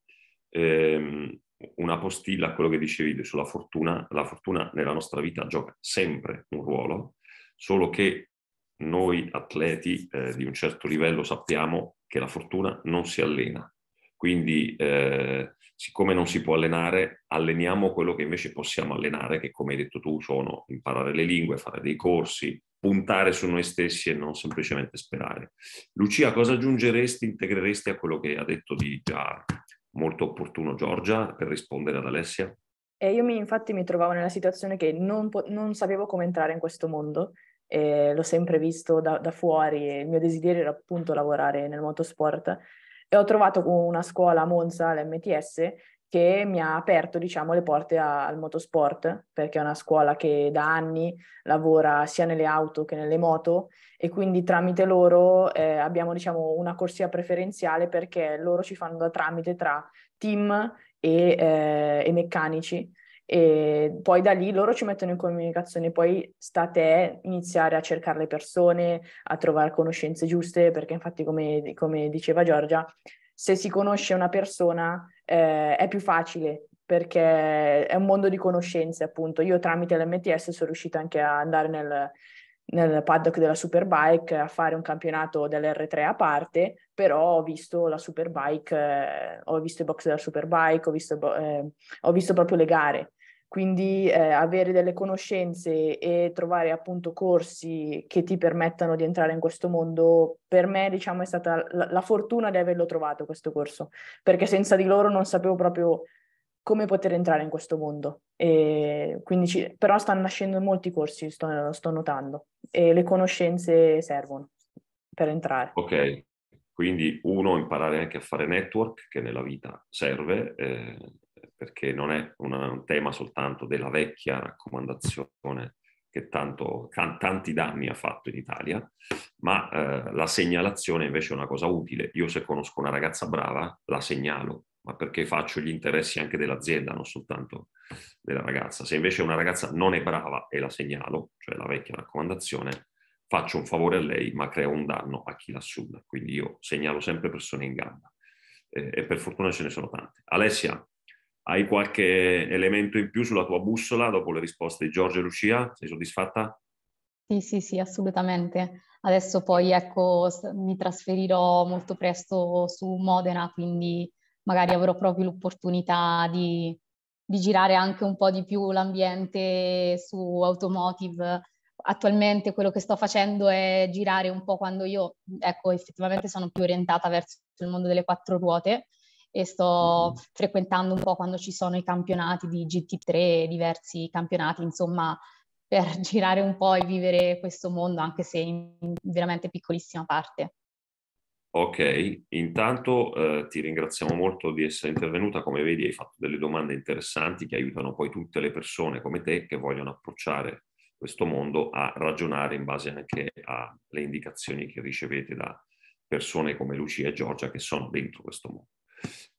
Ehm, una postilla a quello che dicevi sulla fortuna, la fortuna nella nostra vita gioca sempre un ruolo, solo che noi atleti eh, di un certo livello sappiamo che la fortuna non si allena. Quindi, eh, siccome non si può allenare, alleniamo quello che invece possiamo allenare, che come hai detto tu sono imparare le lingue, fare dei corsi, puntare su noi stessi e non semplicemente sperare. Lucia, cosa aggiungeresti, integreresti a quello che ha detto di già molto opportuno Giorgia per rispondere ad Alessia? E io mi, infatti mi trovavo nella situazione che non, non sapevo come entrare in questo mondo, eh, l'ho sempre visto da, da, fuori e il mio desiderio era appunto lavorare nel motorsport. E ho trovato una scuola a Monza, l'MTS, che mi ha aperto diciamo, le porte a, al motorsport perché è una scuola che da anni lavora sia nelle auto che nelle moto e quindi tramite loro eh, abbiamo diciamo, una corsia preferenziale perché loro ci fanno da tramite tra team e, eh, e meccanici e poi da lì loro ci mettono in comunicazione, poi sta a te iniziare a cercare le persone, a trovare conoscenze giuste, perché infatti come, come diceva Giorgia, se si conosce una persona eh, è più facile perché è un mondo di conoscenze, appunto. Io tramite l'MTS sono riuscita anche ad andare nel, nel paddock della Superbike a fare un campionato dell'R3 a parte, però ho visto la Superbike, eh, ho visto i box della Superbike, ho visto, eh, ho visto proprio le gare quindi eh, avere delle conoscenze e trovare appunto corsi che ti permettano di entrare in questo mondo, per me diciamo è stata la, la fortuna di averlo trovato questo corso, perché senza di loro non sapevo proprio come poter entrare in questo mondo. Ci, però stanno nascendo molti corsi, sto, sto notando, e le conoscenze servono per entrare. Ok, quindi uno, imparare anche a fare network, che nella vita serve, eh, perché non è una, un tema soltanto della vecchia raccomandazione che tanto, tanti danni ha fatto in Italia, ma eh, la segnalazione invece è una cosa utile. Io se conosco una ragazza brava la segnalo, ma perché faccio gli interessi anche dell'azienda, non soltanto della ragazza. Se invece una ragazza non è brava e la segnalo, cioè la vecchia raccomandazione, faccio un favore a lei, ma creo un danno a chi la Quindi io segnalo sempre persone in gamba. Eh, e per fortuna ce ne sono tante. Alessia, hai qualche elemento in più sulla tua bussola dopo le risposte di Giorgio e Lucia? Sei soddisfatta? Sì, sì, sì, assolutamente. Adesso poi ecco, mi trasferirò molto presto su Modena, quindi magari avrò proprio l'opportunità di, di girare anche un po' di più l'ambiente su automotive. Attualmente quello che sto facendo è girare un po' quando io, ecco, effettivamente sono più orientata verso il mondo delle quattro ruote, e sto mm-hmm. frequentando un po' quando ci sono i campionati di GT3, diversi campionati, insomma, per [laughs] girare un po' e vivere questo mondo, anche se in veramente piccolissima parte. Ok, intanto eh, ti ringraziamo molto di essere intervenuta, come vedi hai fatto delle domande interessanti che aiutano poi tutte le persone come te che vogliono approcciare questo mondo a ragionare in base anche alle indicazioni che ricevete da persone come Lucia e Giorgia che sono dentro questo mondo.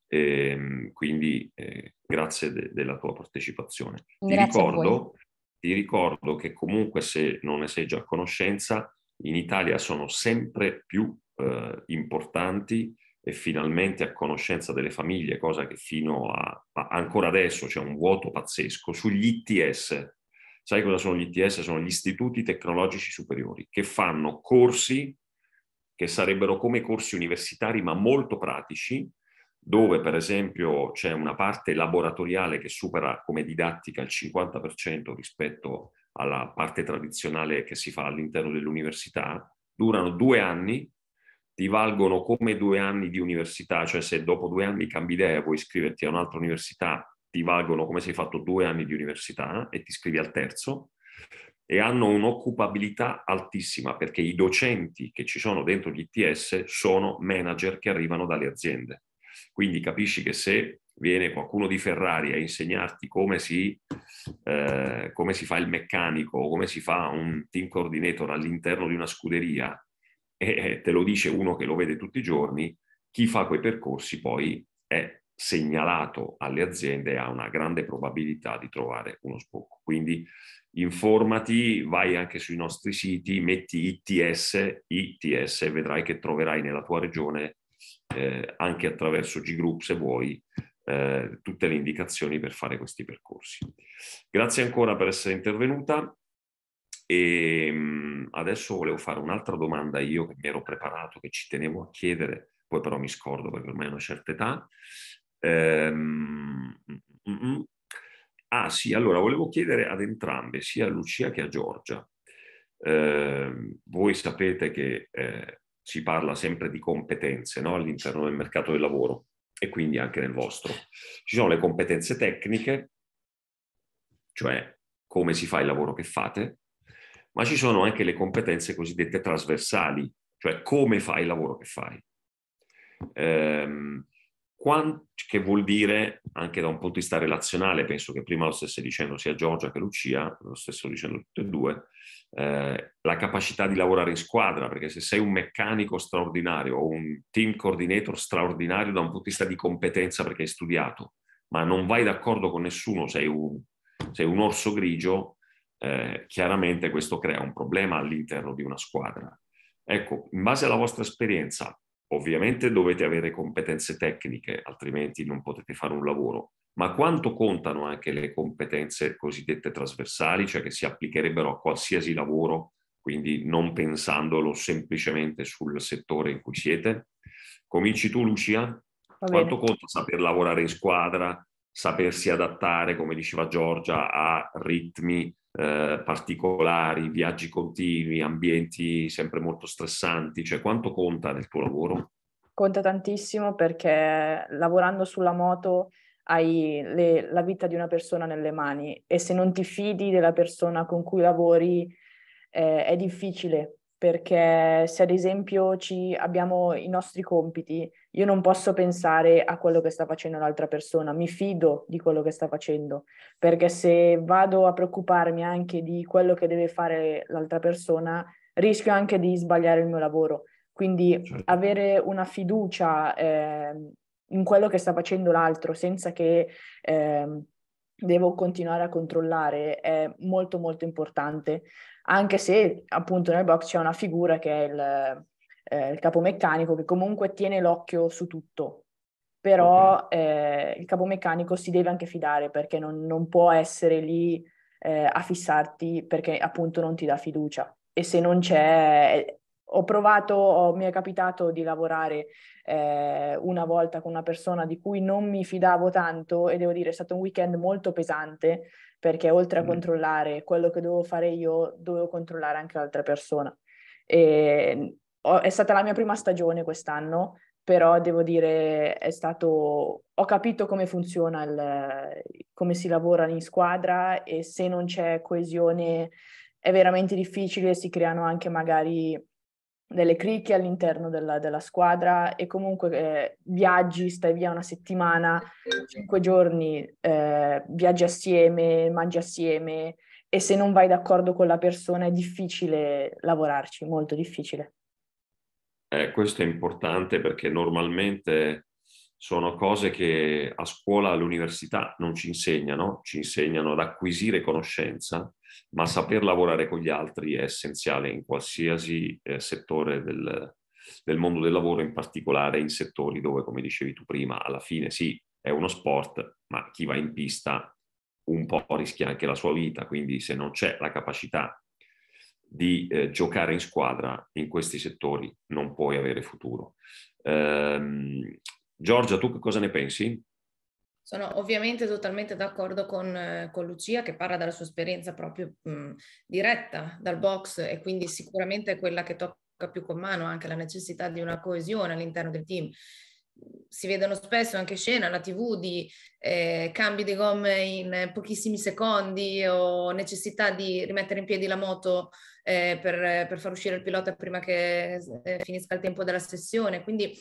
E, ehm, quindi eh, grazie de- della tua partecipazione. Ti ricordo, ti ricordo, che comunque se non ne sei già a conoscenza, in Italia sono sempre più eh, importanti e finalmente a conoscenza delle famiglie, cosa che fino a, a ancora adesso c'è un vuoto pazzesco, sugli ITS. Sai cosa sono gli ITS? Sono gli istituti tecnologici superiori che fanno corsi che sarebbero come corsi universitari ma molto pratici dove per esempio c'è una parte laboratoriale che supera come didattica il 50% rispetto alla parte tradizionale che si fa all'interno dell'università, durano due anni, ti valgono come due anni di università, cioè se dopo due anni cambi idea e vuoi iscriverti a un'altra università, ti valgono come se hai fatto due anni di università e ti iscrivi al terzo, e hanno un'occupabilità altissima perché i docenti che ci sono dentro gli ITS sono manager che arrivano dalle aziende quindi capisci che se viene qualcuno di Ferrari a insegnarti come si, eh, come si fa il meccanico o come si fa un team coordinator all'interno di una scuderia e eh, eh, te lo dice uno che lo vede tutti i giorni, chi fa quei percorsi poi è segnalato alle aziende e ha una grande probabilità di trovare uno sbocco. Quindi informati, vai anche sui nostri siti, metti ITS, ITS e vedrai che troverai nella tua regione eh, anche attraverso G-Group se vuoi eh, tutte le indicazioni per fare questi percorsi. Grazie ancora per essere intervenuta e ehm, mh, adesso volevo fare un'altra domanda io che mi ero preparato, che ci tenevo a chiedere, poi però mi scordo perché ormai è una certa età. Ehm, mm, mm, mm. Ah sì, allora volevo chiedere ad entrambe, sia a Lucia che a Giorgia. Eh, voi sapete che eh, si parla sempre di competenze no? all'interno del mercato del lavoro e quindi anche nel vostro. Ci sono le competenze tecniche, cioè come si fa il lavoro che fate, ma ci sono anche le competenze cosiddette trasversali, cioè come fai il lavoro che fai. Ehm, che vuol dire anche da un punto di vista relazionale, penso che prima lo stesse dicendo sia Giorgia che Lucia, lo stesso dicendo tutte e due, eh, la capacità di lavorare in squadra, perché se sei un meccanico straordinario o un team coordinator straordinario da un punto di vista di competenza perché hai studiato, ma non vai d'accordo con nessuno, sei un, sei un orso grigio, eh, chiaramente questo crea un problema all'interno di una squadra. Ecco, in base alla vostra esperienza, Ovviamente dovete avere competenze tecniche, altrimenti non potete fare un lavoro, ma quanto contano anche le competenze cosiddette trasversali, cioè che si applicherebbero a qualsiasi lavoro, quindi non pensandolo semplicemente sul settore in cui siete? Cominci tu, Lucia? Quanto conta saper lavorare in squadra, sapersi adattare, come diceva Giorgia, a ritmi eh, particolari, viaggi continui, ambienti sempre molto stressanti, cioè quanto conta nel tuo lavoro? Conta tantissimo perché lavorando sulla moto hai le, la vita di una persona nelle mani e se non ti fidi della persona con cui lavori eh, è difficile perché se ad esempio abbiamo i nostri compiti, io non posso pensare a quello che sta facendo l'altra persona, mi fido di quello che sta facendo, perché se vado a preoccuparmi anche di quello che deve fare l'altra persona, rischio anche di sbagliare il mio lavoro. Quindi certo. avere una fiducia eh, in quello che sta facendo l'altro senza che eh, devo continuare a controllare è molto molto importante anche se appunto nel box c'è una figura che è il, eh, il capomeccanico che comunque tiene l'occhio su tutto, però okay. eh, il capomeccanico si deve anche fidare perché non, non può essere lì eh, a fissarti perché appunto non ti dà fiducia e se non c'è ho provato, ho, mi è capitato di lavorare eh, una volta con una persona di cui non mi fidavo tanto e devo dire è stato un weekend molto pesante perché oltre a mm. controllare quello che dovevo fare io, dovevo controllare anche l'altra persona. E, ho, è stata la mia prima stagione quest'anno, però devo dire è stato, ho capito come funziona, il, come si lavora in squadra e se non c'è coesione è veramente difficile, si creano anche magari delle cricche all'interno della, della squadra e comunque eh, viaggi, stai via una settimana, cinque giorni, eh, viaggi assieme, mangi assieme e se non vai d'accordo con la persona è difficile lavorarci, molto difficile. Eh, questo è importante perché normalmente sono cose che a scuola, all'università non ci insegnano, ci insegnano ad acquisire conoscenza ma saper lavorare con gli altri è essenziale in qualsiasi eh, settore del, del mondo del lavoro, in particolare in settori dove, come dicevi tu prima, alla fine sì, è uno sport, ma chi va in pista un po' rischia anche la sua vita, quindi se non c'è la capacità di eh, giocare in squadra in questi settori non puoi avere futuro. Ehm, Giorgia, tu che cosa ne pensi? Sono ovviamente totalmente d'accordo con, eh, con Lucia che parla della sua esperienza proprio mh, diretta dal box e quindi sicuramente è quella che tocca più con mano anche la necessità di una coesione all'interno del team si vedono spesso anche scene alla tv di eh, cambi di gomme in pochissimi secondi o necessità di rimettere in piedi la moto eh, per, per, far uscire il pilota prima che eh, finisca il tempo della sessione. Quindi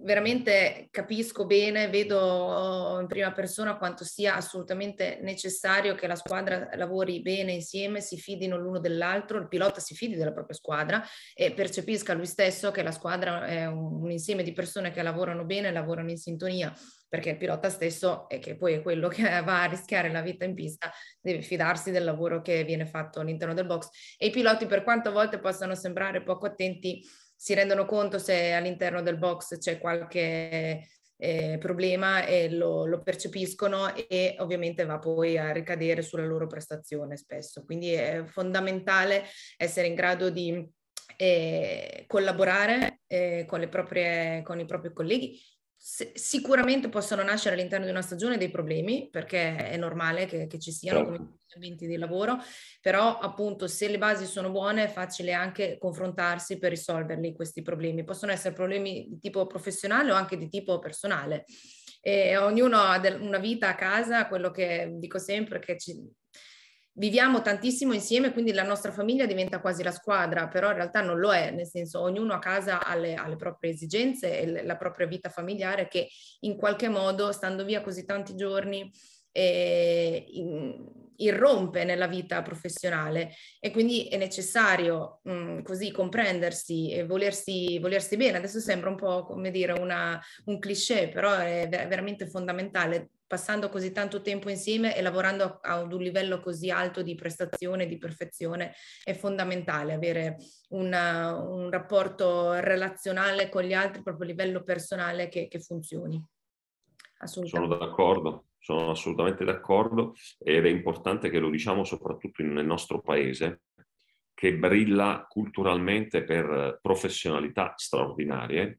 veramente capisco bene, vedo in prima persona quanto sia assolutamente necessario che la squadra lavori bene insieme, si fidino l'uno dell'altro, il pilota si fidi della propria squadra e percepisca lui stesso che la squadra è un, insieme di persone che lavorano bene, lavorano in sintonia, perché il pilota stesso, e che poi è quello che va a rischiare la vita in pista, deve fidarsi del lavoro che viene fatto all'interno del box. E i piloti, per quanto a volte possano sembrare poco attenti, si rendono conto se all'interno del box c'è qualche eh, problema e lo, lo, percepiscono e ovviamente va poi a ricadere sulla loro prestazione spesso. Quindi è fondamentale essere in grado di eh, collaborare eh, con, proprie, con i propri colleghi, sicuramente possono nascere all'interno di una stagione dei problemi, perché è normale che, che ci siano come certo. ambienti di lavoro, però appunto se le basi sono buone è facile anche confrontarsi per risolverli questi problemi. Possono essere problemi di tipo professionale o anche di tipo personale. E ognuno ha del, una vita a casa, quello che dico sempre è che ci, viviamo tantissimo insieme, quindi la nostra famiglia diventa quasi la squadra, però in realtà non lo è, nel senso ognuno a casa ha le, ha le proprie esigenze e la propria vita familiare che in qualche modo, stando via così tanti giorni, eh, irrompe nella vita professionale e quindi è necessario mh, mm, così comprendersi e volersi, volersi, bene. Adesso sembra un po' come dire una, un cliché, però è veramente fondamentale passando così tanto tempo insieme e lavorando ad un livello così alto di prestazione, di perfezione, è fondamentale avere una, un rapporto relazionale con gli altri proprio a livello personale che, che funzioni. Sono d'accordo, sono assolutamente d'accordo ed è importante che lo diciamo soprattutto nel nostro paese che brilla culturalmente per professionalità straordinarie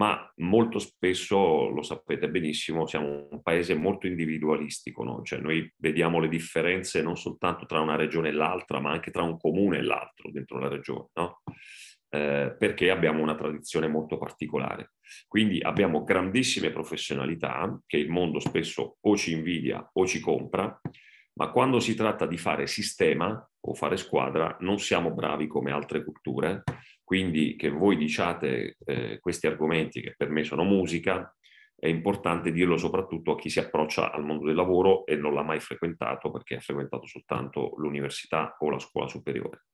ma molto spesso, lo sapete benissimo, siamo un paese molto individualistico, no? cioè noi vediamo le differenze non soltanto tra una regione e l'altra, ma anche tra un comune e l'altro dentro la regione, no? eh, perché abbiamo una tradizione molto particolare. Quindi abbiamo grandissime professionalità che il mondo spesso o ci invidia o ci compra, ma quando si tratta di fare sistema o fare squadra non siamo bravi come altre culture quindi che voi diciate eh, questi argomenti che per me sono musica, è importante dirlo soprattutto a chi si approccia al mondo del lavoro e non l'ha mai frequentato perché ha frequentato soltanto l'università o la scuola superiore.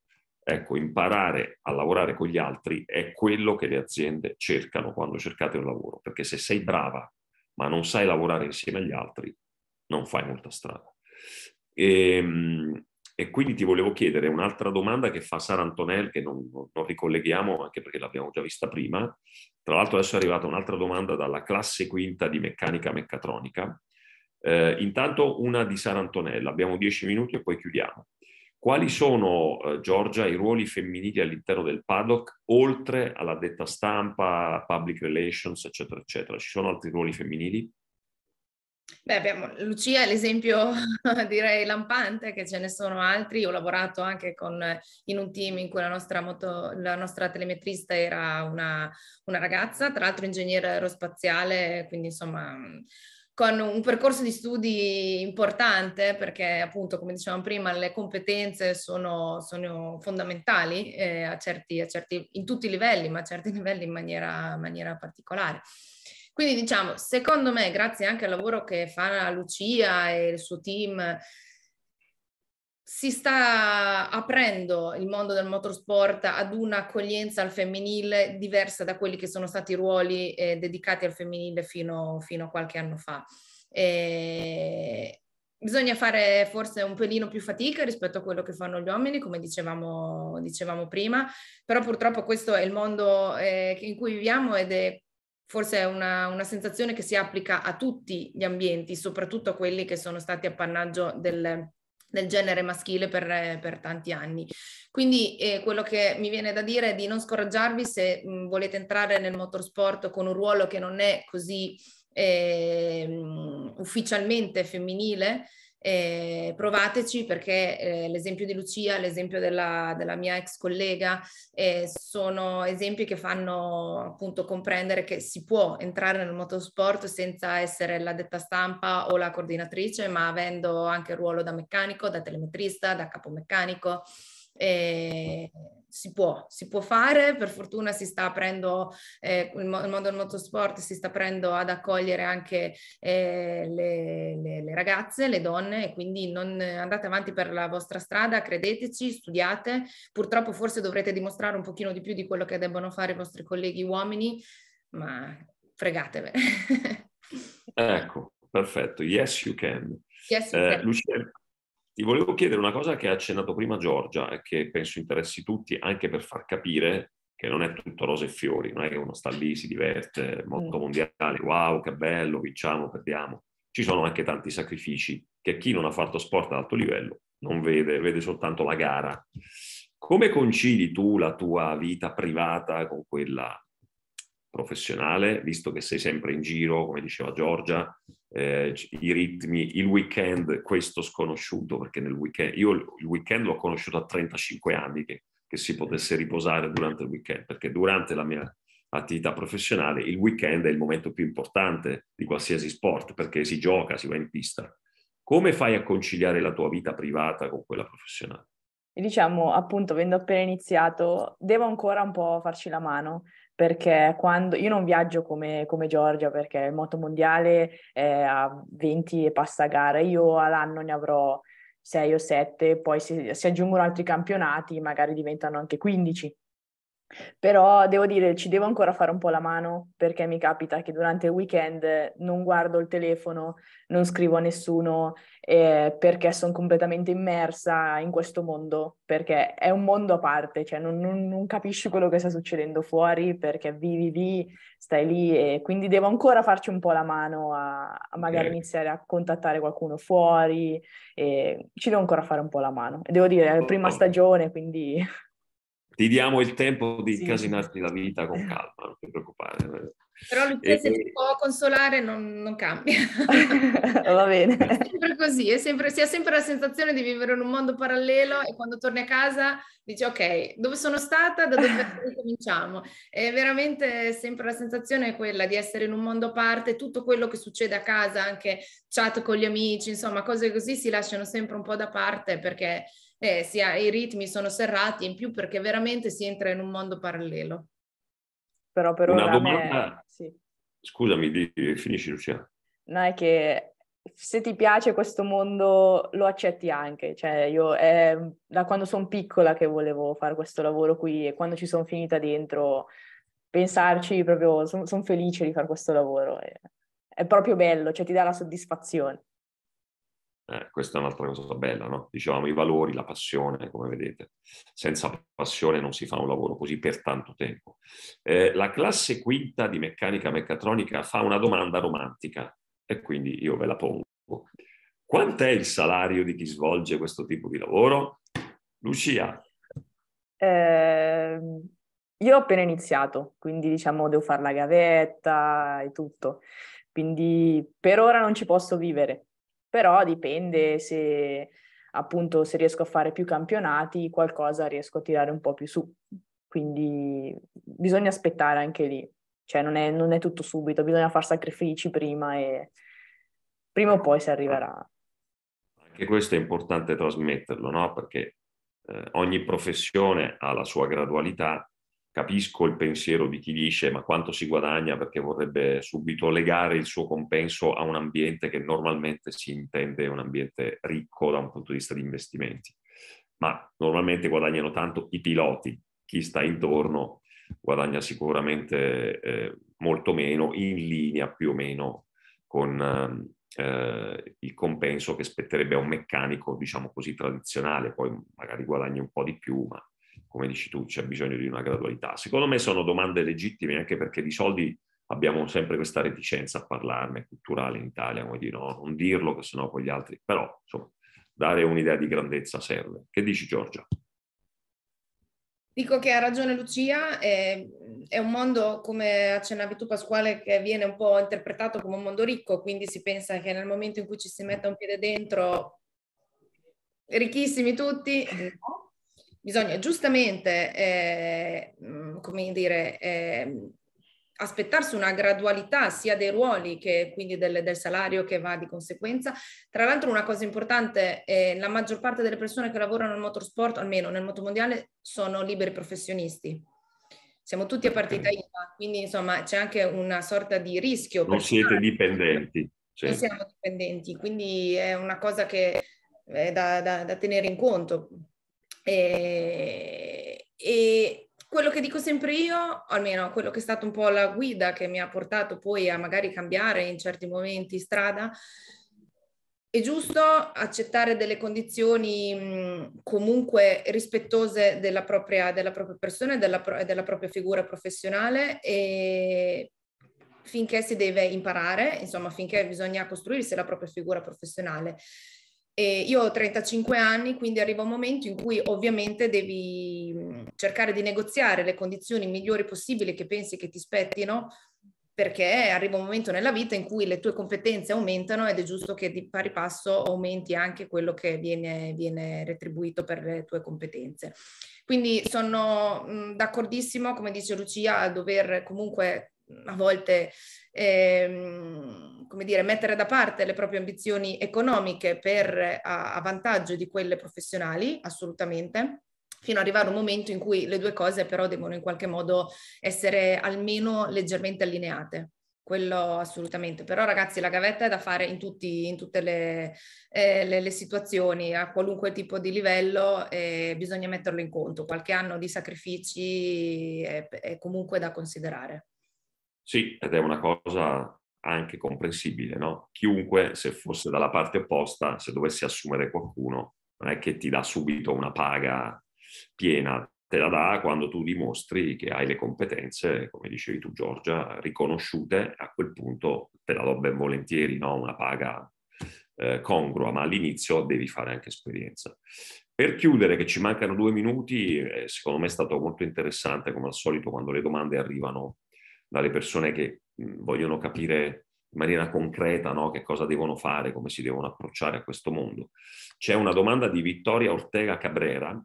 Ecco, imparare a lavorare con gli altri è quello che le aziende cercano quando cercate un lavoro, perché se sei brava ma non sai lavorare insieme agli altri, non fai molta strada. E, ehm, e quindi ti volevo chiedere un'altra domanda che fa Sara Antonel, che non, non ricolleghiamo anche perché l'abbiamo già vista prima. Tra l'altro adesso è arrivata un'altra domanda dalla classe quinta di meccanica meccatronica. Eh, intanto una di Sara Antonella, abbiamo dieci minuti e poi chiudiamo. Quali sono, eh, Giorgia, i ruoli femminili all'interno del paddock, oltre alla detta stampa, public relations, eccetera, eccetera? Ci sono altri ruoli femminili? Beh, abbiamo Lucia l'esempio [laughs] direi lampante, che ce ne sono altri. Io ho lavorato anche con, in un team in cui la nostra, moto, la nostra telemetrista era una, una ragazza, tra l'altro ingegnere aerospaziale, quindi insomma con un percorso di studi importante perché appunto come dicevamo prima le competenze sono, sono fondamentali eh, a certi, a certi, in tutti i livelli ma a certi [laughs] livelli in maniera, maniera particolare. Quindi diciamo, secondo me, grazie anche al lavoro che fa Lucia e il suo team, si sta aprendo il mondo del motorsport ad un'accoglienza al femminile diversa da quelli che sono stati i ruoli eh, dedicati al femminile fino, fino, a qualche anno fa. E bisogna fare forse un pelino più fatica rispetto a quello che fanno gli uomini, come dicevamo, dicevamo prima, però purtroppo questo è il mondo eh, in cui viviamo ed è forse è una, una, sensazione che si applica a tutti gli ambienti, soprattutto a quelli che sono stati appannaggio del, del genere maschile per, per, tanti anni. Quindi eh, quello che mi viene da dire è di non scoraggiarvi se mh, mm, volete entrare nel motorsport con un ruolo che non è così eh, ufficialmente femminile, eh, provateci perché eh, l'esempio di Lucia, l'esempio della, della mia ex collega eh, sono esempi che fanno appunto comprendere che si può entrare nel motorsport senza essere la detta stampa o la coordinatrice ma avendo anche il ruolo da meccanico, da telemetrista, da capomeccanico. Eh, si può, si può fare, per fortuna si sta aprendo, eh, il, mondo del motorsport si sta aprendo ad accogliere anche eh, le, le, le, ragazze, le donne, quindi non andate avanti per la vostra strada, credeteci, studiate, purtroppo forse dovrete dimostrare un pochino di più di quello che debbono fare i vostri colleghi uomini, ma fregatevi. [laughs] ecco, perfetto, yes you can. Yes you eh, can. Eh, Lucia, ti volevo chiedere una cosa che ha accennato prima Giorgia e che penso interessi tutti, anche per far capire che non è tutto rose e fiori, non è che uno sta lì, si diverte, moto mm. mondiale, wow, che bello, vinciamo, perdiamo. Ci sono anche tanti sacrifici che chi non ha fatto sport ad alto livello non vede, vede soltanto la gara. Come concili tu la tua vita privata con quella professionale, visto che sei sempre in giro, come diceva Giorgia, eh, i ritmi, il weekend, questo sconosciuto, perché nel weekend, io il weekend l'ho conosciuto a 35 anni che, che si potesse riposare durante il weekend, perché durante la mia attività professionale il weekend è il momento più importante di qualsiasi sport, perché si gioca, si va in pista. Come fai a conciliare la tua vita privata con quella professionale? e diciamo appunto avendo appena iniziato devo ancora un po' farci la mano perché quando io non viaggio come, come Giorgia perché il moto mondiale è a 20 e passa gare, io all'anno ne avrò 6 o 7, poi si, si aggiungono altri campionati, magari diventano anche 15. Però devo dire, ci devo ancora fare un po' la mano perché mi capita che durante il weekend non guardo il telefono, non scrivo a nessuno eh, perché sono completamente immersa in questo mondo, perché è un mondo a parte, cioè non, non, non capisci quello che sta succedendo fuori perché vivi lì, stai lì e quindi devo ancora farci un po' la mano a, a magari eh. iniziare a contattare qualcuno fuori e ci devo ancora fare un po' la mano. E devo dire, è la prima stagione, quindi... Ti diamo il tempo di sì. incasinarti la vita con [laughs] calma, non ti preoccupare. Però l'utente e... si può consolare non, non cambia. [laughs] Va bene. È sempre così, è sempre, si ha sempre la sensazione di vivere in un mondo parallelo e quando torni a casa dici ok, dove sono stata, da dove [laughs] cominciamo? È veramente sempre la sensazione quella di essere in un mondo a parte, tutto quello che succede a casa, anche chat con gli amici, insomma cose così si lasciano sempre un po' da parte perché eh, ha, i ritmi sono serrati, in più perché veramente si entra in un mondo parallelo però per Una ora... Domanda... Me... Sì. Scusami, finisci Lucia No, è che se ti piace questo mondo lo accetti anche, cioè io è da quando sono piccola che volevo fare questo lavoro qui e quando ci sono finita dentro pensarci proprio sono son felice di fare questo lavoro, è, è proprio bello, cioè ti dà la soddisfazione. Eh, questa è un'altra cosa bella, no? Dicevamo i valori, la passione, come vedete. Senza passione non si fa un lavoro così per tanto tempo. Eh, la classe quinta di meccanica meccatronica fa una domanda romantica e quindi io ve la pongo. Quanto è il salario di chi svolge questo tipo di lavoro? Lucia. Eh, io ho appena iniziato, quindi diciamo devo fare la gavetta e tutto. Quindi per ora non ci posso vivere, però dipende se appunto se riesco a fare più campionati qualcosa riesco a tirare un po' più su. Quindi bisogna aspettare anche lì, cioè non è, non è tutto subito, bisogna fare sacrifici prima e prima o poi si arriverà. Anche questo è importante trasmetterlo, no? Perché eh, ogni professione ha la sua gradualità capisco il pensiero di chi dice ma quanto si guadagna perché vorrebbe subito legare il suo compenso a un ambiente che normalmente si intende un ambiente ricco da un punto di vista di investimenti. Ma normalmente guadagnano tanto i piloti, chi sta intorno guadagna sicuramente eh, molto meno, in linea più o meno con eh, il compenso che spetterebbe a un meccanico, diciamo così, tradizionale, poi magari guadagni un po' di più, ma come dici tu, c'è bisogno di una gradualità. Secondo me sono domande legittime anche perché di soldi abbiamo sempre questa reticenza a parlarne, culturale in Italia, come dire, no, non dirlo, che sennò poi gli altri... Però, insomma, dare un'idea di grandezza serve. Che dici Giorgia? Dico che ha ragione Lucia, è, è, un mondo, come accennavi tu Pasquale, che viene un po' interpretato come un mondo ricco, quindi si pensa che nel momento in cui ci si metta un piede dentro, ricchissimi tutti, no bisogna giustamente, eh, mm, come dire, eh, aspettarsi una gradualità sia dei ruoli che quindi del, del, salario che va di conseguenza. Tra l'altro una cosa importante, eh, la maggior parte delle persone che lavorano nel motorsport, almeno nel motomondiale, sono liberi professionisti. Siamo tutti a partita IVA, quindi insomma c'è anche una sorta di rischio. Non siete dipendenti. Cioè. Non certo. siamo dipendenti, quindi è una cosa che è da, da, da tenere in conto. E, eh, e quello che dico sempre io, almeno quello che è stato un po' la guida che mi ha portato poi a magari cambiare in certi momenti strada, è giusto accettare delle condizioni mm, comunque rispettose della propria, della propria persona e della, pro- della, propria figura professionale e finché si deve imparare, insomma, finché bisogna costruirsi la propria figura professionale. E io ho 35 anni, quindi arriva un momento in cui ovviamente devi mm, cercare di negoziare le condizioni migliori possibili che pensi che ti spettino, perché arriva un momento nella vita in cui le tue competenze aumentano ed è giusto che di pari passo aumenti anche quello che viene, viene retribuito per le tue competenze. Quindi sono mm, d'accordissimo, come dice Lucia, a dover comunque mm, a volte ehm, come dire, mettere da parte le proprie ambizioni economiche per, eh, a, a vantaggio di quelle professionali, assolutamente fino ad arrivare a un momento in cui le due cose però devono in qualche modo essere almeno leggermente allineate quello assolutamente. Però ragazzi, la gavetta è da fare in, tutti, in tutte le, eh, le, le, situazioni, a qualunque tipo di livello, eh, bisogna metterlo in conto. Qualche anno di sacrifici è, è comunque da considerare. Sì, ed è una cosa anche comprensibile, no? Chiunque, se fosse dalla parte opposta, se dovessi assumere qualcuno, non è che ti dà subito una paga piena, te la dà quando tu dimostri che hai le competenze, come dicevi tu Giorgia, riconosciute, a quel punto te la do ben volentieri, no? una paga eh, congrua, ma all'inizio devi fare anche esperienza. Per chiudere, che ci mancano due minuti, eh, secondo me è stato molto interessante, come al solito, quando le domande arrivano dalle persone che vogliono capire in maniera concreta no? che cosa devono fare, come si devono approcciare a questo mondo. C'è una domanda di Vittoria Ortega Cabrera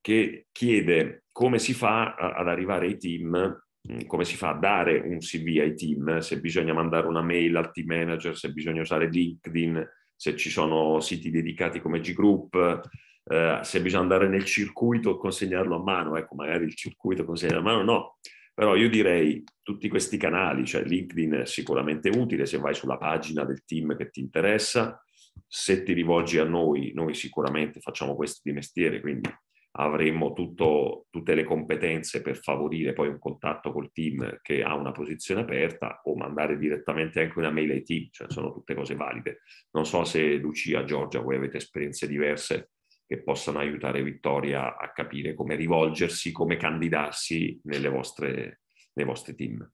che chiede come si fa ad arrivare ai team, come si fa a dare un CV ai team, se bisogna mandare una mail al team manager, se bisogna usare LinkedIn, se ci sono siti dedicati come G-Group, eh, se bisogna andare nel circuito e consegnarlo a mano, ecco magari il circuito consegnato a mano, no però io direi tutti questi canali, cioè LinkedIn è sicuramente utile se vai sulla pagina del team che ti interessa, se ti rivolgi a noi, noi sicuramente facciamo questo di mestiere, quindi avremo tutto, tutte le competenze per favorire poi un contatto col team che ha una posizione aperta o mandare direttamente anche una mail ai team, cioè sono tutte cose valide. Non so se Lucia, Giorgia, voi avete esperienze diverse che possano aiutare Vittoria a capire come rivolgersi, come candidarsi nelle vostre, nei vostri team.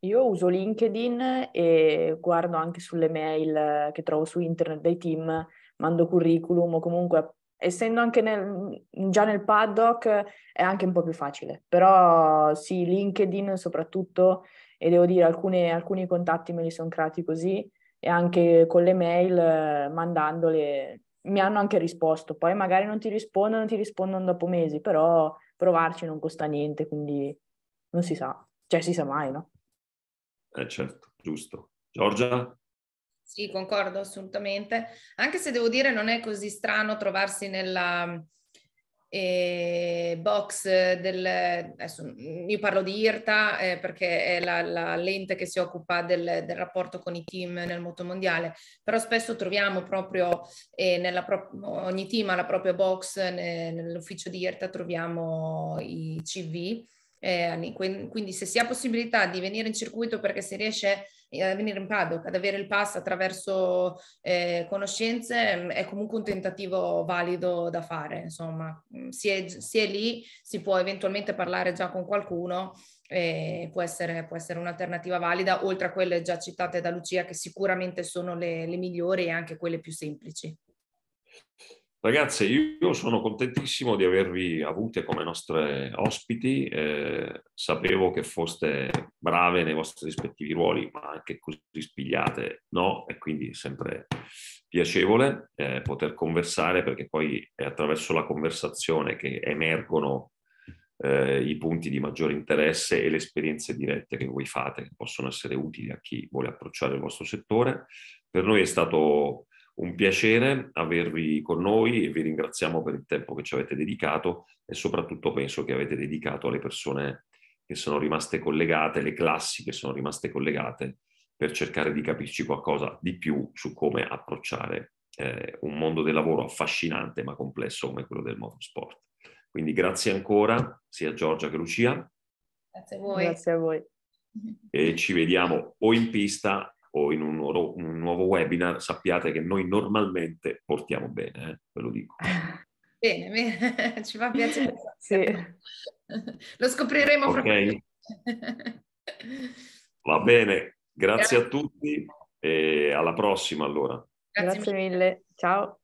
Io uso LinkedIn e guardo anche sulle mail che trovo su internet dei team, mando curriculum o comunque, essendo anche nel, già nel paddock, è anche un po' più facile. Però sì, LinkedIn soprattutto, e devo dire alcune, alcuni contatti me li sono creati così, e anche con le mail mandandole mi hanno anche risposto, poi magari non ti rispondono, ti rispondono dopo mesi, però provarci non costa niente, quindi non si sa, cioè si sa mai, no? Eh certo, giusto. Giorgia? Sì, concordo assolutamente, anche se devo dire non è così strano trovarsi nella, e box del, adesso io parlo di IRTA eh, perché è la, la, lente che si occupa del, del, rapporto con i team nel motomondiale, però spesso troviamo proprio eh, nella pro- ogni team ha la propria box, ne, nell'ufficio di IRTA troviamo i CV, eh, quindi se si ha possibilità di venire in circuito perché si riesce a eh, venire in paddock, ad avere il pass attraverso eh, conoscenze mm, è comunque un tentativo valido da fare, insomma, mm, si è, si è lì, si può eventualmente parlare già con qualcuno Può essere, può, essere, un'alternativa valida, oltre a quelle già citate da Lucia, che sicuramente sono le, le migliori e anche quelle più semplici. Ragazze, io sono contentissimo di avervi avute come nostre ospiti. Eh, sapevo che foste brave nei vostri rispettivi ruoli, ma anche così spigliate no, e quindi è sempre piacevole eh, poter conversare perché poi è attraverso la conversazione che emergono eh, i punti di maggiore interesse e le esperienze dirette che voi fate, che possono essere utili a chi vuole approcciare il vostro settore. Per noi è stato un piacere avervi con noi e vi ringraziamo per il tempo che ci avete dedicato e soprattutto penso che avete dedicato alle persone che sono rimaste collegate, le classi che sono rimaste collegate per cercare di capirci qualcosa di più su come approcciare eh, un mondo del lavoro affascinante ma complesso come quello del motorsport. Quindi grazie ancora sia Giorgia che Lucia. Grazie a voi. Grazie a voi. E ci vediamo o in pista o in un nuovo, un nuovo webinar, sappiate che noi normalmente portiamo bene, eh? ve lo dico. [laughs] Bene, bene, [laughs] ci fa piacere. sì. Lo scopriremo okay. proprio. Va bene, grazie, grazie, a tutti e alla prossima allora. Grazie, grazie mille, ciao.